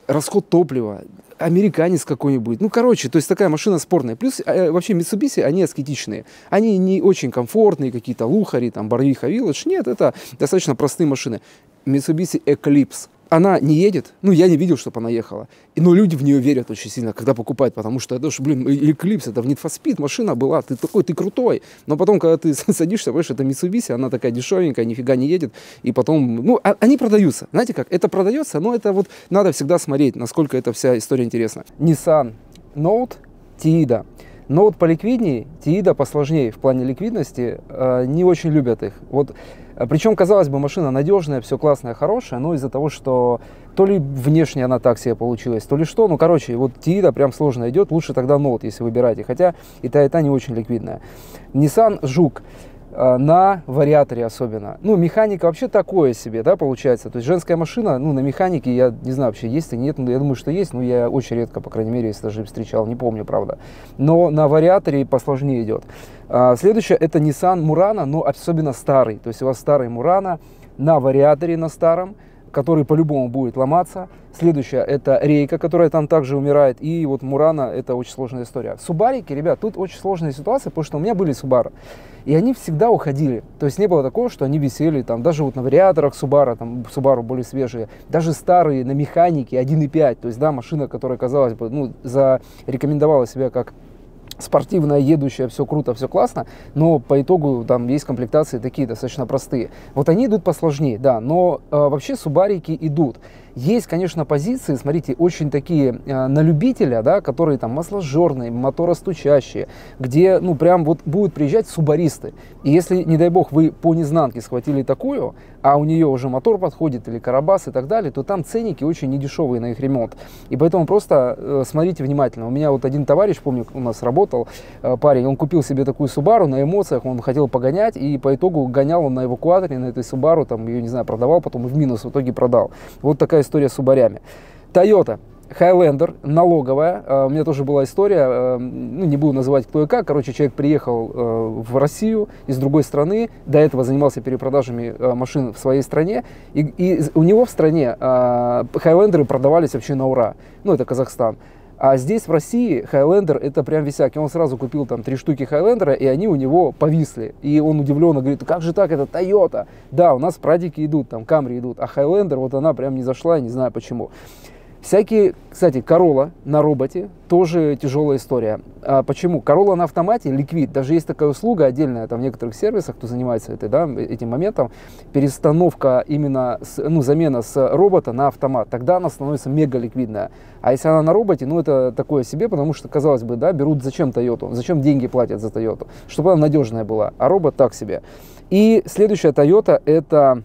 [SPEAKER 1] расход топлива, американец какой-нибудь. Ну, короче, то есть такая машина спорная. Плюс э, вообще Mitsubishi, они аскетичные. Они не очень комфортные, какие-то лухари, там, Барвиха Вилледж. Нет, это достаточно простые машины. Mitsubishi Eclipse – она не едет, ну, я не видел, чтобы она ехала. И, но ну, люди в нее верят очень сильно, когда покупают, потому что, это же, блин, Эклипс, это в Need for Speed машина была, ты такой, ты крутой. Но потом, когда ты садишься, понимаешь, это Mitsubishi, она такая дешевенькая, нифига не едет, и потом, ну, а, они продаются. Знаете как, это продается, но это вот надо всегда смотреть, насколько эта вся история интересна. Nissan Note Tiida. Note поликвиднее, Tiida посложнее в плане ликвидности, э, не очень любят их. Вот причем, казалось бы, машина надежная, все классное, хорошее, но из-за того, что то ли внешне она так себе получилась, то ли что. Ну, короче, вот Тиида прям сложно идет, лучше тогда Нолт, если выбирать, Хотя и та, и та не очень ликвидная. Nissan Жук. Э, на вариаторе особенно. Ну, механика вообще такое себе, да, получается. То есть женская машина, ну, на механике, я не знаю вообще, есть или нет, но я думаю, что есть, но я очень редко, по крайней мере, если даже встречал, не помню, правда. Но на вариаторе посложнее идет. А, следующее, это Nissan Murano, но особенно старый. То есть у вас старый Murano на вариаторе на старом, который по-любому будет ломаться. Следующая это рейка, которая там также умирает. И вот Мурана это очень сложная история. Субарики, ребят, тут очень сложная ситуация, потому что у меня были Субары, И они всегда уходили. То есть не было такого, что они висели там даже вот на вариаторах Субара, там Субару более свежие, даже старые на механике 1.5. То есть да, машина, которая казалось бы, ну, зарекомендовала себя как спортивная, едущая, все круто, все классно, но по итогу там есть комплектации такие достаточно простые. Вот они идут посложнее, да, но э, вообще субарики идут. Есть, конечно, позиции, смотрите, очень такие э, на любителя, да, которые там масложерные, моторостучащие, где, ну, прям вот будут приезжать субаристы. И если, не дай бог, вы по незнанке схватили такую, а у нее уже мотор подходит или карабас и так далее, то там ценники очень недешевые на их ремонт. И поэтому просто э, смотрите внимательно. У меня вот один товарищ, помню, у нас работал э, парень, он купил себе такую Субару на эмоциях, он хотел погонять, и по итогу гонял он на эвакуаторе, на этой Субару, там, ее, не знаю, продавал, потом и в минус в итоге продал. Вот такая история с убарями. Toyota. Хайлендер, налоговая. Э, у меня тоже была история, э, ну, не буду называть кто и как. Короче, человек приехал э, в Россию из другой страны, до этого занимался перепродажами машин в своей стране. И, и у него в стране Хайлендеры продавались вообще на ура. Ну, это Казахстан. А здесь, в России, Хайлендер это прям висяк. И он сразу купил там три штуки Хайлендера, и они у него повисли. И он удивленно говорит, как же так, это Тойота? Да, у нас прадики идут, там Камри идут, а Хайлендер, вот она прям не зашла, не знаю почему. Всякие, кстати, Corolla на роботе тоже тяжелая история. А почему? Corolla на автомате, ликвид, даже есть такая услуга отдельная там в некоторых сервисах, кто занимается этой, да, этим моментом, перестановка именно, с, ну, замена с робота на автомат, тогда она становится мега ликвидная. А если она на роботе, ну, это такое себе, потому что, казалось бы, да, берут зачем Тойоту, зачем деньги платят за Тойоту, чтобы она надежная была, а робот так себе. И следующая Тойота это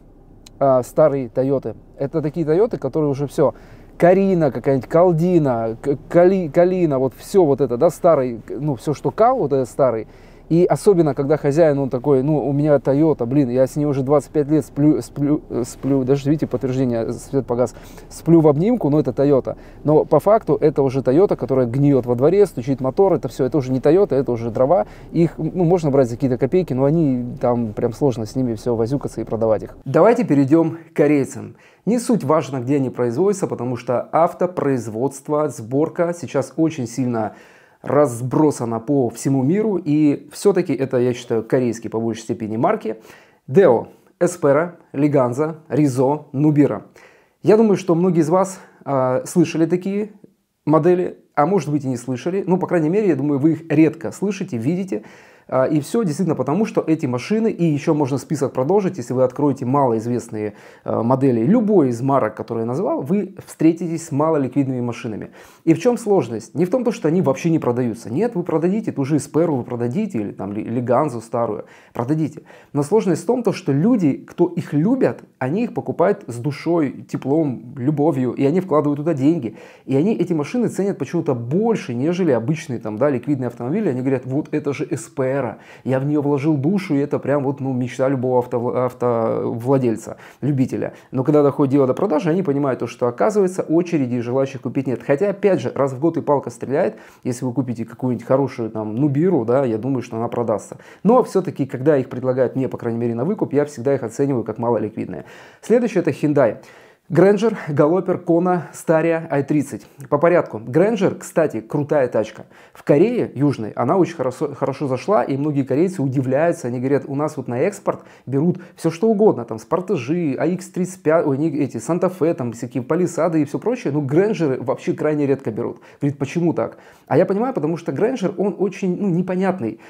[SPEAKER 1] э, старые Тойоты, Это такие Тойоты, которые уже все, Карина какая-нибудь, Калдина, Кали, Калина, вот все вот это, да, старый, ну, все, что Кал, вот этот старый, и особенно, когда хозяин, он такой, ну, у меня Toyota, блин, я с ней уже 25 лет сплю, сплю, э, сплю, даже, видите, подтверждение, э, свет погас, сплю в обнимку, но это Toyota. Но по факту это уже Toyota, которая гниет во дворе, стучит мотор, это все, это уже не Toyota, это уже дрова. Их, ну, можно брать за какие-то копейки, но они, там, прям сложно с ними все возюкаться и продавать их. Давайте перейдем к корейцам. Не суть важно, где они производятся, потому что автопроизводство, сборка сейчас очень сильно разбросана по всему миру. И все-таки это, я считаю, корейские по большей степени марки. Део, Эспера, Лиганза, Ризо, Нубира. Я думаю, что многие из вас э, слышали такие модели, а может быть и не слышали. Ну, по крайней мере, я думаю, вы их редко слышите, видите. А, и все действительно потому, что эти машины, и еще можно список продолжить, если вы откроете малоизвестные а, модели любой из марок, которые я назвал, вы встретитесь с малоликвидными машинами. И в чем сложность? Не в том, что они вообще не продаются. Нет, вы продадите ту же Сперу, вы продадите, или там Леганзу старую, продадите. Но сложность в том, что люди, кто их любят, они их покупают с душой, теплом, любовью, и они вкладывают туда деньги. И они эти машины ценят почему-то больше, нежели обычные там, да, ликвидные автомобили. Они говорят, вот это же СПР, Вера. Я в нее вложил душу, и это прям вот ну, мечта любого авто, автовладельца, любителя. Но когда доходит дело до продажи, они понимают то, что оказывается очереди желающих купить нет. Хотя, опять же, раз в год и палка стреляет, если вы купите какую-нибудь хорошую там нубиру, да, я думаю, что она продастся. Но все-таки, когда их предлагают мне, по крайней мере, на выкуп, я всегда их оцениваю как малоликвидные. Следующее это Hyundai. Грэнджер, Галопер, Кона, Стария, i30. По порядку. Грэнджер, кстати, крутая тачка. В Корее, Южной, она очень хорошо, хорошо зашла, и многие корейцы удивляются. Они говорят, у нас вот на экспорт берут все что угодно. Там спартажи, Ах 35 ой, не, эти, Санта-Фе, там всякие палисады и все прочее. Но ну, Грэнджеры вообще крайне редко берут. Говорит, почему так? А я понимаю, потому что Грэнджер, он очень ну, непонятный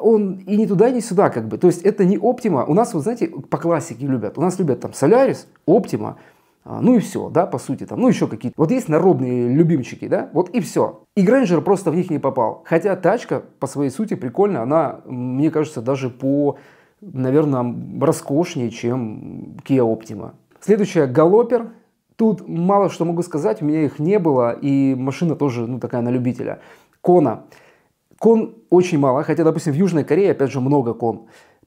[SPEAKER 1] он и не туда, и не сюда, как бы. То есть это не оптима. У нас, вот знаете, по классике любят. У нас любят там Солярис, оптима, а, ну и все, да, по сути там. Ну еще какие-то. Вот есть народные любимчики, да, вот и все. И Грейнджер просто в них не попал. Хотя тачка по своей сути прикольная, она, мне кажется, даже по, наверное, роскошнее, чем Kia Optima. Следующая Галопер. Тут мало что могу сказать, у меня их не было, и машина тоже, ну, такая на любителя. Кона. Кон очень мало, хотя, допустим, в Южной Корее, опять же, много кон.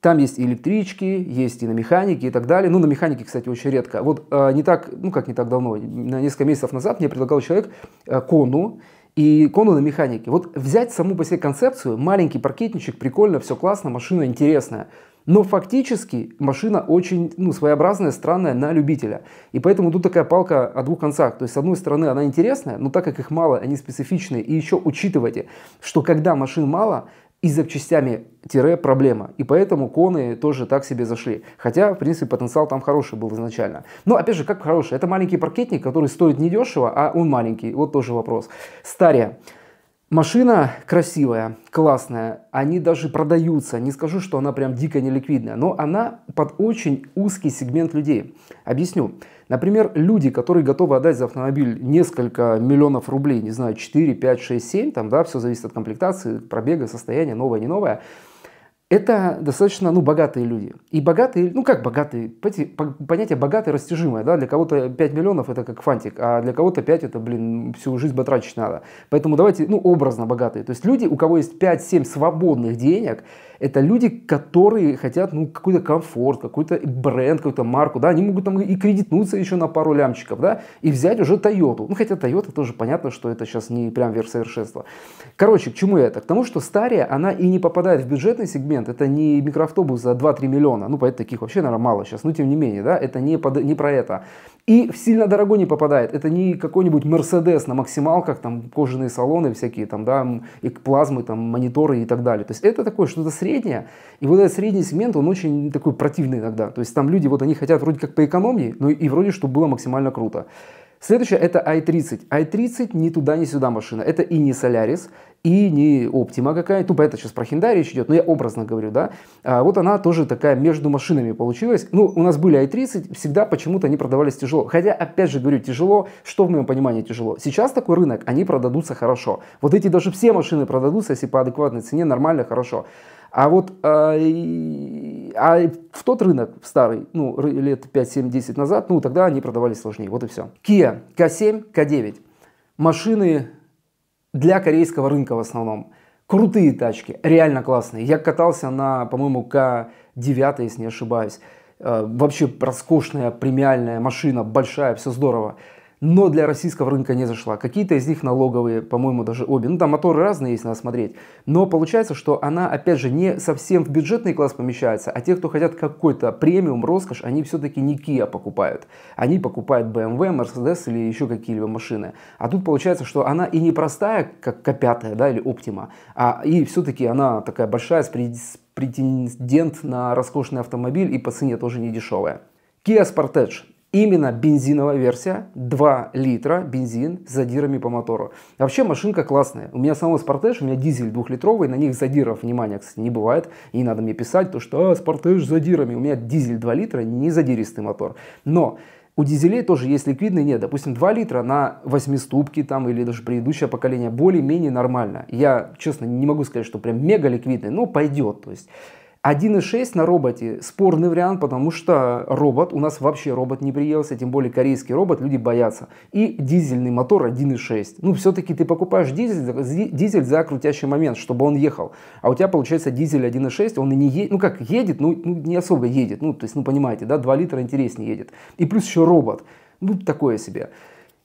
[SPEAKER 1] Там есть и электрички, есть и на механике и так далее. Ну, на механике, кстати, очень редко. Вот э, не так, ну как не так давно, на несколько месяцев назад мне предлагал человек э, кону, и кону на механике. Вот взять саму по себе концепцию, маленький паркетничек, прикольно, все классно, машина интересная. Но фактически машина очень ну, своеобразная, странная на любителя. И поэтому тут такая палка о двух концах. То есть, с одной стороны, она интересная, но так как их мало, они специфичные. И еще учитывайте, что когда машин мало, и запчастями тире проблема. И поэтому коны тоже так себе зашли. Хотя, в принципе, потенциал там хороший был изначально. Но, опять же, как хороший? Это маленький паркетник, который стоит недешево, а он маленький. Вот тоже вопрос. Стария. Машина красивая, классная, они даже продаются, не скажу, что она прям дико неликвидная, но она под очень узкий сегмент людей. Объясню. Например, люди, которые готовы отдать за автомобиль несколько миллионов рублей, не знаю, 4, 5, 6, 7, там, да, все зависит от комплектации, пробега, состояния, новое, не новое, это достаточно ну, богатые люди. И богатые, ну как богатые, понятие богатый растяжимое, да, для кого-то 5 миллионов это как фантик, а для кого-то 5 это, блин, всю жизнь батрачить надо. Поэтому давайте, ну, образно богатые. То есть люди, у кого есть 5-7 свободных денег, это люди, которые хотят, ну, какой-то комфорт, какой-то бренд, какую-то марку, да, они могут там и кредитнуться еще на пару лямчиков, да, и взять уже Тойоту. Ну, хотя Тойота тоже понятно, что это сейчас не прям верх совершенства. Короче, к чему я это? К тому, что стария, она и не попадает в бюджетный сегмент, сегмент, это не микроавтобус за 2-3 миллиона, ну, понятно, таких вообще, наверное, мало сейчас, но ну, тем не менее, да, это не, под, не про это. И в сильно дорогой не попадает, это не какой-нибудь Мерседес на максималках, там, кожаные салоны всякие, там, да, и плазмы, там, мониторы и так далее. То есть это такое что-то среднее, и вот этот средний сегмент, он очень такой противный иногда, то есть там люди, вот они хотят вроде как поэкономнее, но и вроде, чтобы было максимально круто. Следующее это i30. i30 ни туда, ни сюда машина. Это и не Solaris, и не Optima какая-то. Ну, это сейчас про Hyundai речь идет, но я образно говорю, да. А вот она тоже такая между машинами получилась. Ну, у нас были i30, всегда почему-то они продавались тяжело. Хотя, опять же говорю, тяжело, что в моем понимании тяжело. Сейчас такой рынок, они продадутся хорошо. Вот эти даже все машины продадутся, если по адекватной цене, нормально, хорошо. А вот а, и, а в тот рынок в старый, ну, лет 5-7-10 назад, ну, тогда они продавались сложнее. Вот и все. Kia K7, K9. Машины для корейского рынка в основном. Крутые тачки, реально классные. Я катался на, по-моему, К9, если не ошибаюсь. Э, вообще роскошная премиальная машина, большая, все здорово но для российского рынка не зашла. Какие-то из них налоговые, по-моему, даже обе. Ну, там моторы разные есть, надо смотреть. Но получается, что она, опять же, не совсем в бюджетный класс помещается, а те, кто хотят какой-то премиум, роскошь, они все-таки не Kia покупают. Они покупают BMW, эм Mercedes или еще какие-либо машины. А тут получается, что она и не простая, как К5, да, или Optima, а и все-таки она такая большая, с претендент на роскошный автомобиль и по цене тоже не дешевая. Kia Sportage Именно бензиновая версия, 2 литра бензин с задирами по мотору. Вообще машинка классная. У меня самого Спортеж, у меня дизель двухлитровый, на них задиров, внимания, кстати, не бывает. И надо мне писать то, что а, с задирами. У меня дизель 2 литра, не задиристый мотор. Но у дизелей тоже есть ликвидный, нет, допустим, 2 литра на 8 ступки там или даже предыдущее поколение более-менее нормально. Я, честно, не могу сказать, что прям мега ликвидный, но пойдет, то есть 1.6 на роботе спорный вариант, потому что робот, у нас вообще робот не приелся, тем более корейский робот, люди боятся. И дизельный мотор 1.6. Ну, все-таки ты покупаешь дизель, дизель за крутящий момент, чтобы он ехал. А у тебя получается дизель 1.6, он и не едет, ну как, едет, ну, ну, не особо едет. Ну, то есть, ну понимаете, да, 2 литра интереснее едет. И плюс еще робот. Ну, такое себе.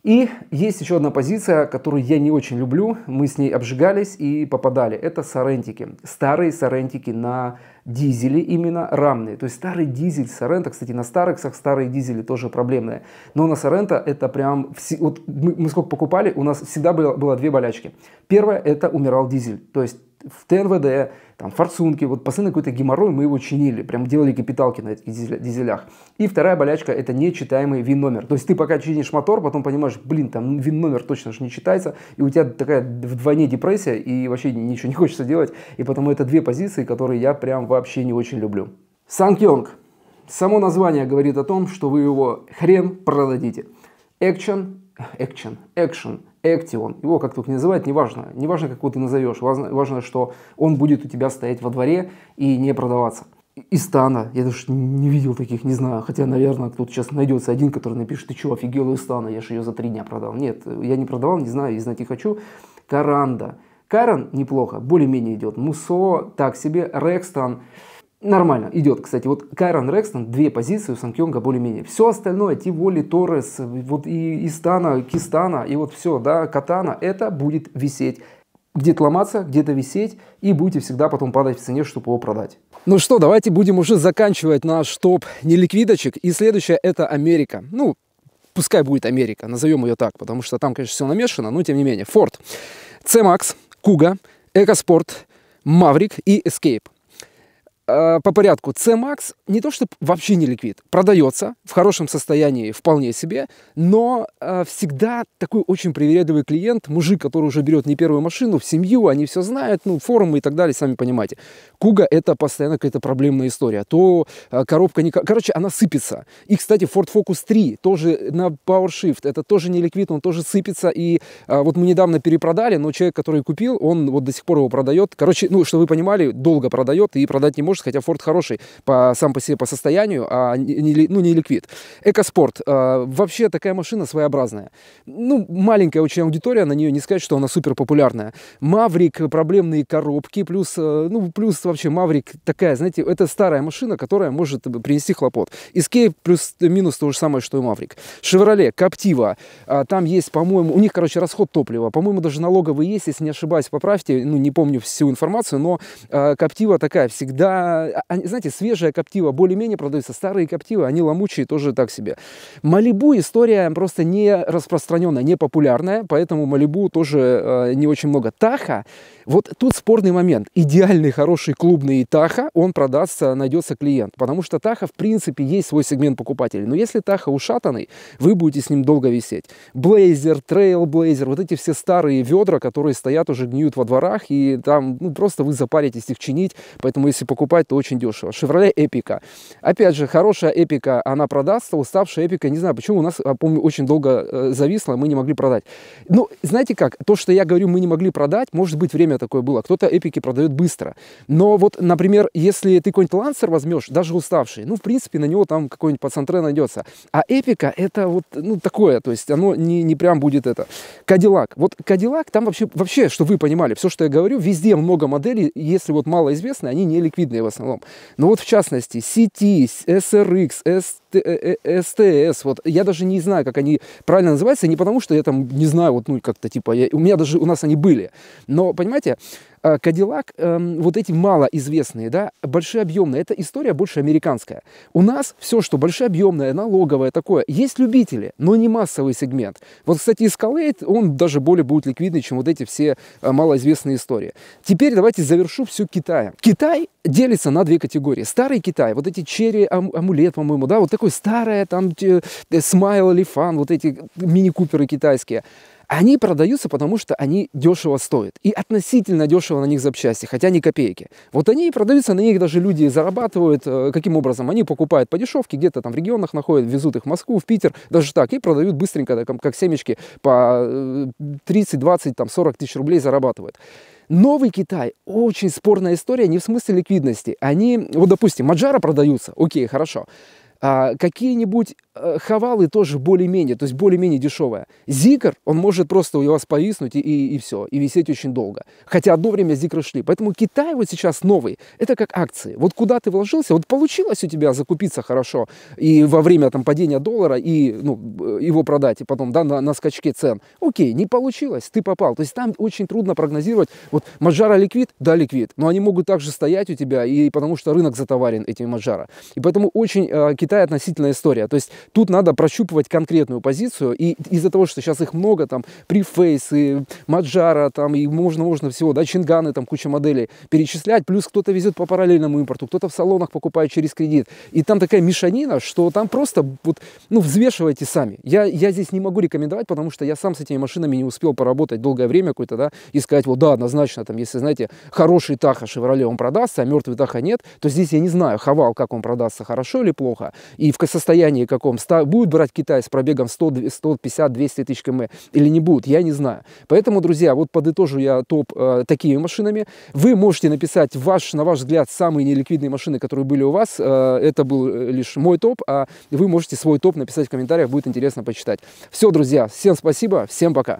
[SPEAKER 1] И есть еще одна позиция, которую я не очень люблю. Мы с ней обжигались и попадали. Это сорентики. Старые сорентики на дизеле именно рамные. То есть старый дизель Сорента, кстати, на Старексах старые дизели тоже проблемные. Но на Сорента это прям... Вот мы, мы сколько покупали, у нас всегда было, было две болячки. Первое – это умирал дизель. То есть в ТНВД, там, форсунки, вот постоянно какой-то геморрой мы его чинили, прям делали капиталки на этих дизелях. И вторая болячка – это нечитаемый ВИН-номер. То есть ты пока чинишь мотор, потом понимаешь, блин, там ВИН-номер точно же не читается, и у тебя такая вдвойне депрессия, и вообще ничего не хочется делать, и потому это две позиции, которые я прям вообще не очень люблю. Санк Само название говорит о том, что вы его хрен продадите. Экшен, экшен, экшен – Эктион, его как только называют, неважно, неважно, как его ты назовешь, важно, важно, что он будет у тебя стоять во дворе и не продаваться. Истана, я даже не видел таких, не знаю, хотя, наверное, тут сейчас найдется один, который напишет, ты что, офигел Истана, я же ее за три дня продал. Нет, я не продавал, не знаю, и знать не хочу. Каранда. Каран неплохо, более-менее идет. Мусо так себе, Рекстон. Нормально, идет, кстати. Вот Кайрон Рекстон, две позиции у Санкьонга более-менее. Все остальное, Тиволи, Торрес, вот и Истана, Кистана, и вот все, да, Катана, это будет висеть. Где-то ломаться, где-то висеть, и будете всегда потом падать в цене, чтобы его продать. Ну что, давайте будем уже заканчивать наш топ неликвидочек. И следующее это Америка. Ну, пускай будет Америка, назовем ее так, потому что там, конечно, все намешано, но тем не менее. Форд, C-Max, Kuga, EcoSport, Maverick и Escape. Э, по порядку. C-Max не то, что вообще не ликвид. Продается в хорошем состоянии вполне себе, но э, всегда такой очень привередливый клиент, мужик, который уже берет не первую машину, в семью, они все знают, ну, форумы и так далее, сами понимаете. Куга – это постоянно какая-то проблемная история. А то э, коробка не... Короче, она сыпется. И, кстати, Ford Focus 3 тоже на Power Shift, это тоже не ликвид, он тоже сыпется. И э, вот мы недавно перепродали, но человек, который купил, он вот до сих пор его продает. Короче, ну, чтобы вы понимали, долго продает и продать не может, Porsche, хотя а Ford хороший по, сам по себе по состоянию, а не, ну, не ликвид. Экоспорт. Э, вообще такая машина своеобразная. Ну, маленькая очень аудитория, на нее не сказать, что она супер популярная. Маврик, проблемные коробки, плюс, э, ну, плюс вообще Маврик такая, знаете, это старая машина, которая может принести хлопот. Escape плюс минус то же самое, что и Маврик. Шевроле Captiva, э, там есть, по-моему, у них, короче, расход топлива, по-моему, даже налоговый есть, если не ошибаюсь, поправьте, ну, не помню всю информацию, но э, такая всегда а, а, она, знаете, свежая коптива более-менее продается, старые коптивы, они ломучие тоже так себе. Малибу история просто не распространенная, не популярная, поэтому Малибу тоже э, не очень много. Таха, вот тут спорный момент. Идеальный хороший клубный Таха, он продастся, найдется клиент, потому что Таха в принципе есть свой сегмент покупателей. Но если Таха ушатанный, вы будете с ним долго висеть. Блейзер, трейл блейзер, вот эти все старые ведра, которые стоят уже гниют во дворах, и там ну, просто вы запаритесь их чинить, поэтому если покупать продавать-то очень дешево. Шевроле Эпика. Опять же, хорошая Эпика, она продастся, уставшая Эпика, не знаю, почему у нас, помню, очень долго э, зависла, мы не могли продать. Ну, знаете как, то, что я говорю, мы не могли продать, может быть, время такое было. Кто-то Эпики продает быстро. Но вот, например, если ты какой-нибудь Лансер возьмешь, даже уставший, ну, в принципе, на него там какой-нибудь пацантре найдется. А Эпика, это вот, ну, такое, то есть оно не, не прям будет это. Кадиллак. Вот Кадиллак, там вообще, вообще, что вы понимали, все, что я говорю, везде много моделей, если вот малоизвестные, они не ликвидные в основном. Но ну вот в частности, сети, SRX, S Э, э, э, СТС, вот, я даже не знаю, как они правильно называются, не потому что я там не знаю, вот, ну, как-то, типа, я, у меня даже, у нас они были, но, понимаете, Кадиллак, эм, вот эти малоизвестные, да, большие объемные, это история больше американская. У нас все, что большие объемное, налоговое такое, есть любители, но не массовый сегмент. Вот, кстати, Escalade, он даже более будет ликвидный, чем вот эти все малоизвестные истории. Теперь давайте завершу все Китаем. Китай делится на две категории. Старый Китай, вот эти черри, амулет, по-моему, да, вот такое старое, там, э, Smile или Fun, вот эти мини-куперы китайские. Они продаются, потому что они дешево стоят. И относительно дешево на них запчасти, хотя не копейки. Вот они и продаются, на них даже люди зарабатывают. Э, каким образом? Они покупают по дешевке, где-то там в регионах находят, везут их в Москву, в Питер, даже так. И продают быстренько, как, как семечки, по 30, э, 20, там 40 тысяч рублей зарабатывают. Новый Китай – очень спорная история не в смысле ликвидности. Они, вот допустим, Маджара продаются, окей, хорошо. А, Какие-нибудь э, хавалы тоже более-менее, то есть более-менее дешевая. Зикр, он может просто у вас повиснуть и, и, и все, и висеть очень долго. Хотя одно время зикры шли. Поэтому Китай вот сейчас новый, это как акции. Вот куда ты вложился, вот получилось у тебя закупиться хорошо и во время там падения доллара, и ну, его продать, и потом да, на, на скачке цен. Окей, не получилось, ты попал. То есть там очень трудно прогнозировать. Вот Маджара ликвид, да, ликвид, но они могут также стоять у тебя, и потому что рынок затоварен этими Маджара. И поэтому очень Китай э, занятая относительная история. То есть тут надо прощупывать конкретную позицию, и из-за того, что сейчас их много, там, прифейсы, Маджара, там, и можно-можно всего, да, Чинганы, там, куча моделей перечислять, плюс кто-то везет по параллельному импорту, кто-то в салонах покупает через кредит. И там такая мешанина, что там просто, вот, ну, взвешивайте сами. Я, я здесь не могу рекомендовать, потому что я сам с этими машинами не успел поработать долгое время какое-то, да, и сказать, вот, да, однозначно, там, если, знаете, хороший Таха Шевроле, он продастся, а мертвый Таха нет, то здесь я не знаю, Хавал, как он продастся, хорошо или плохо и в состоянии каком будет брать Китай с пробегом 100, 150-200 тысяч км или не будет, я не знаю. Поэтому, друзья, вот подытожу я топ э, такими машинами. Вы можете написать ваш, на ваш взгляд, самые неликвидные машины, которые были у вас. Э, это был э, лишь мой топ, а вы можете свой топ написать в комментариях, будет интересно почитать. Все, друзья, всем спасибо, всем пока.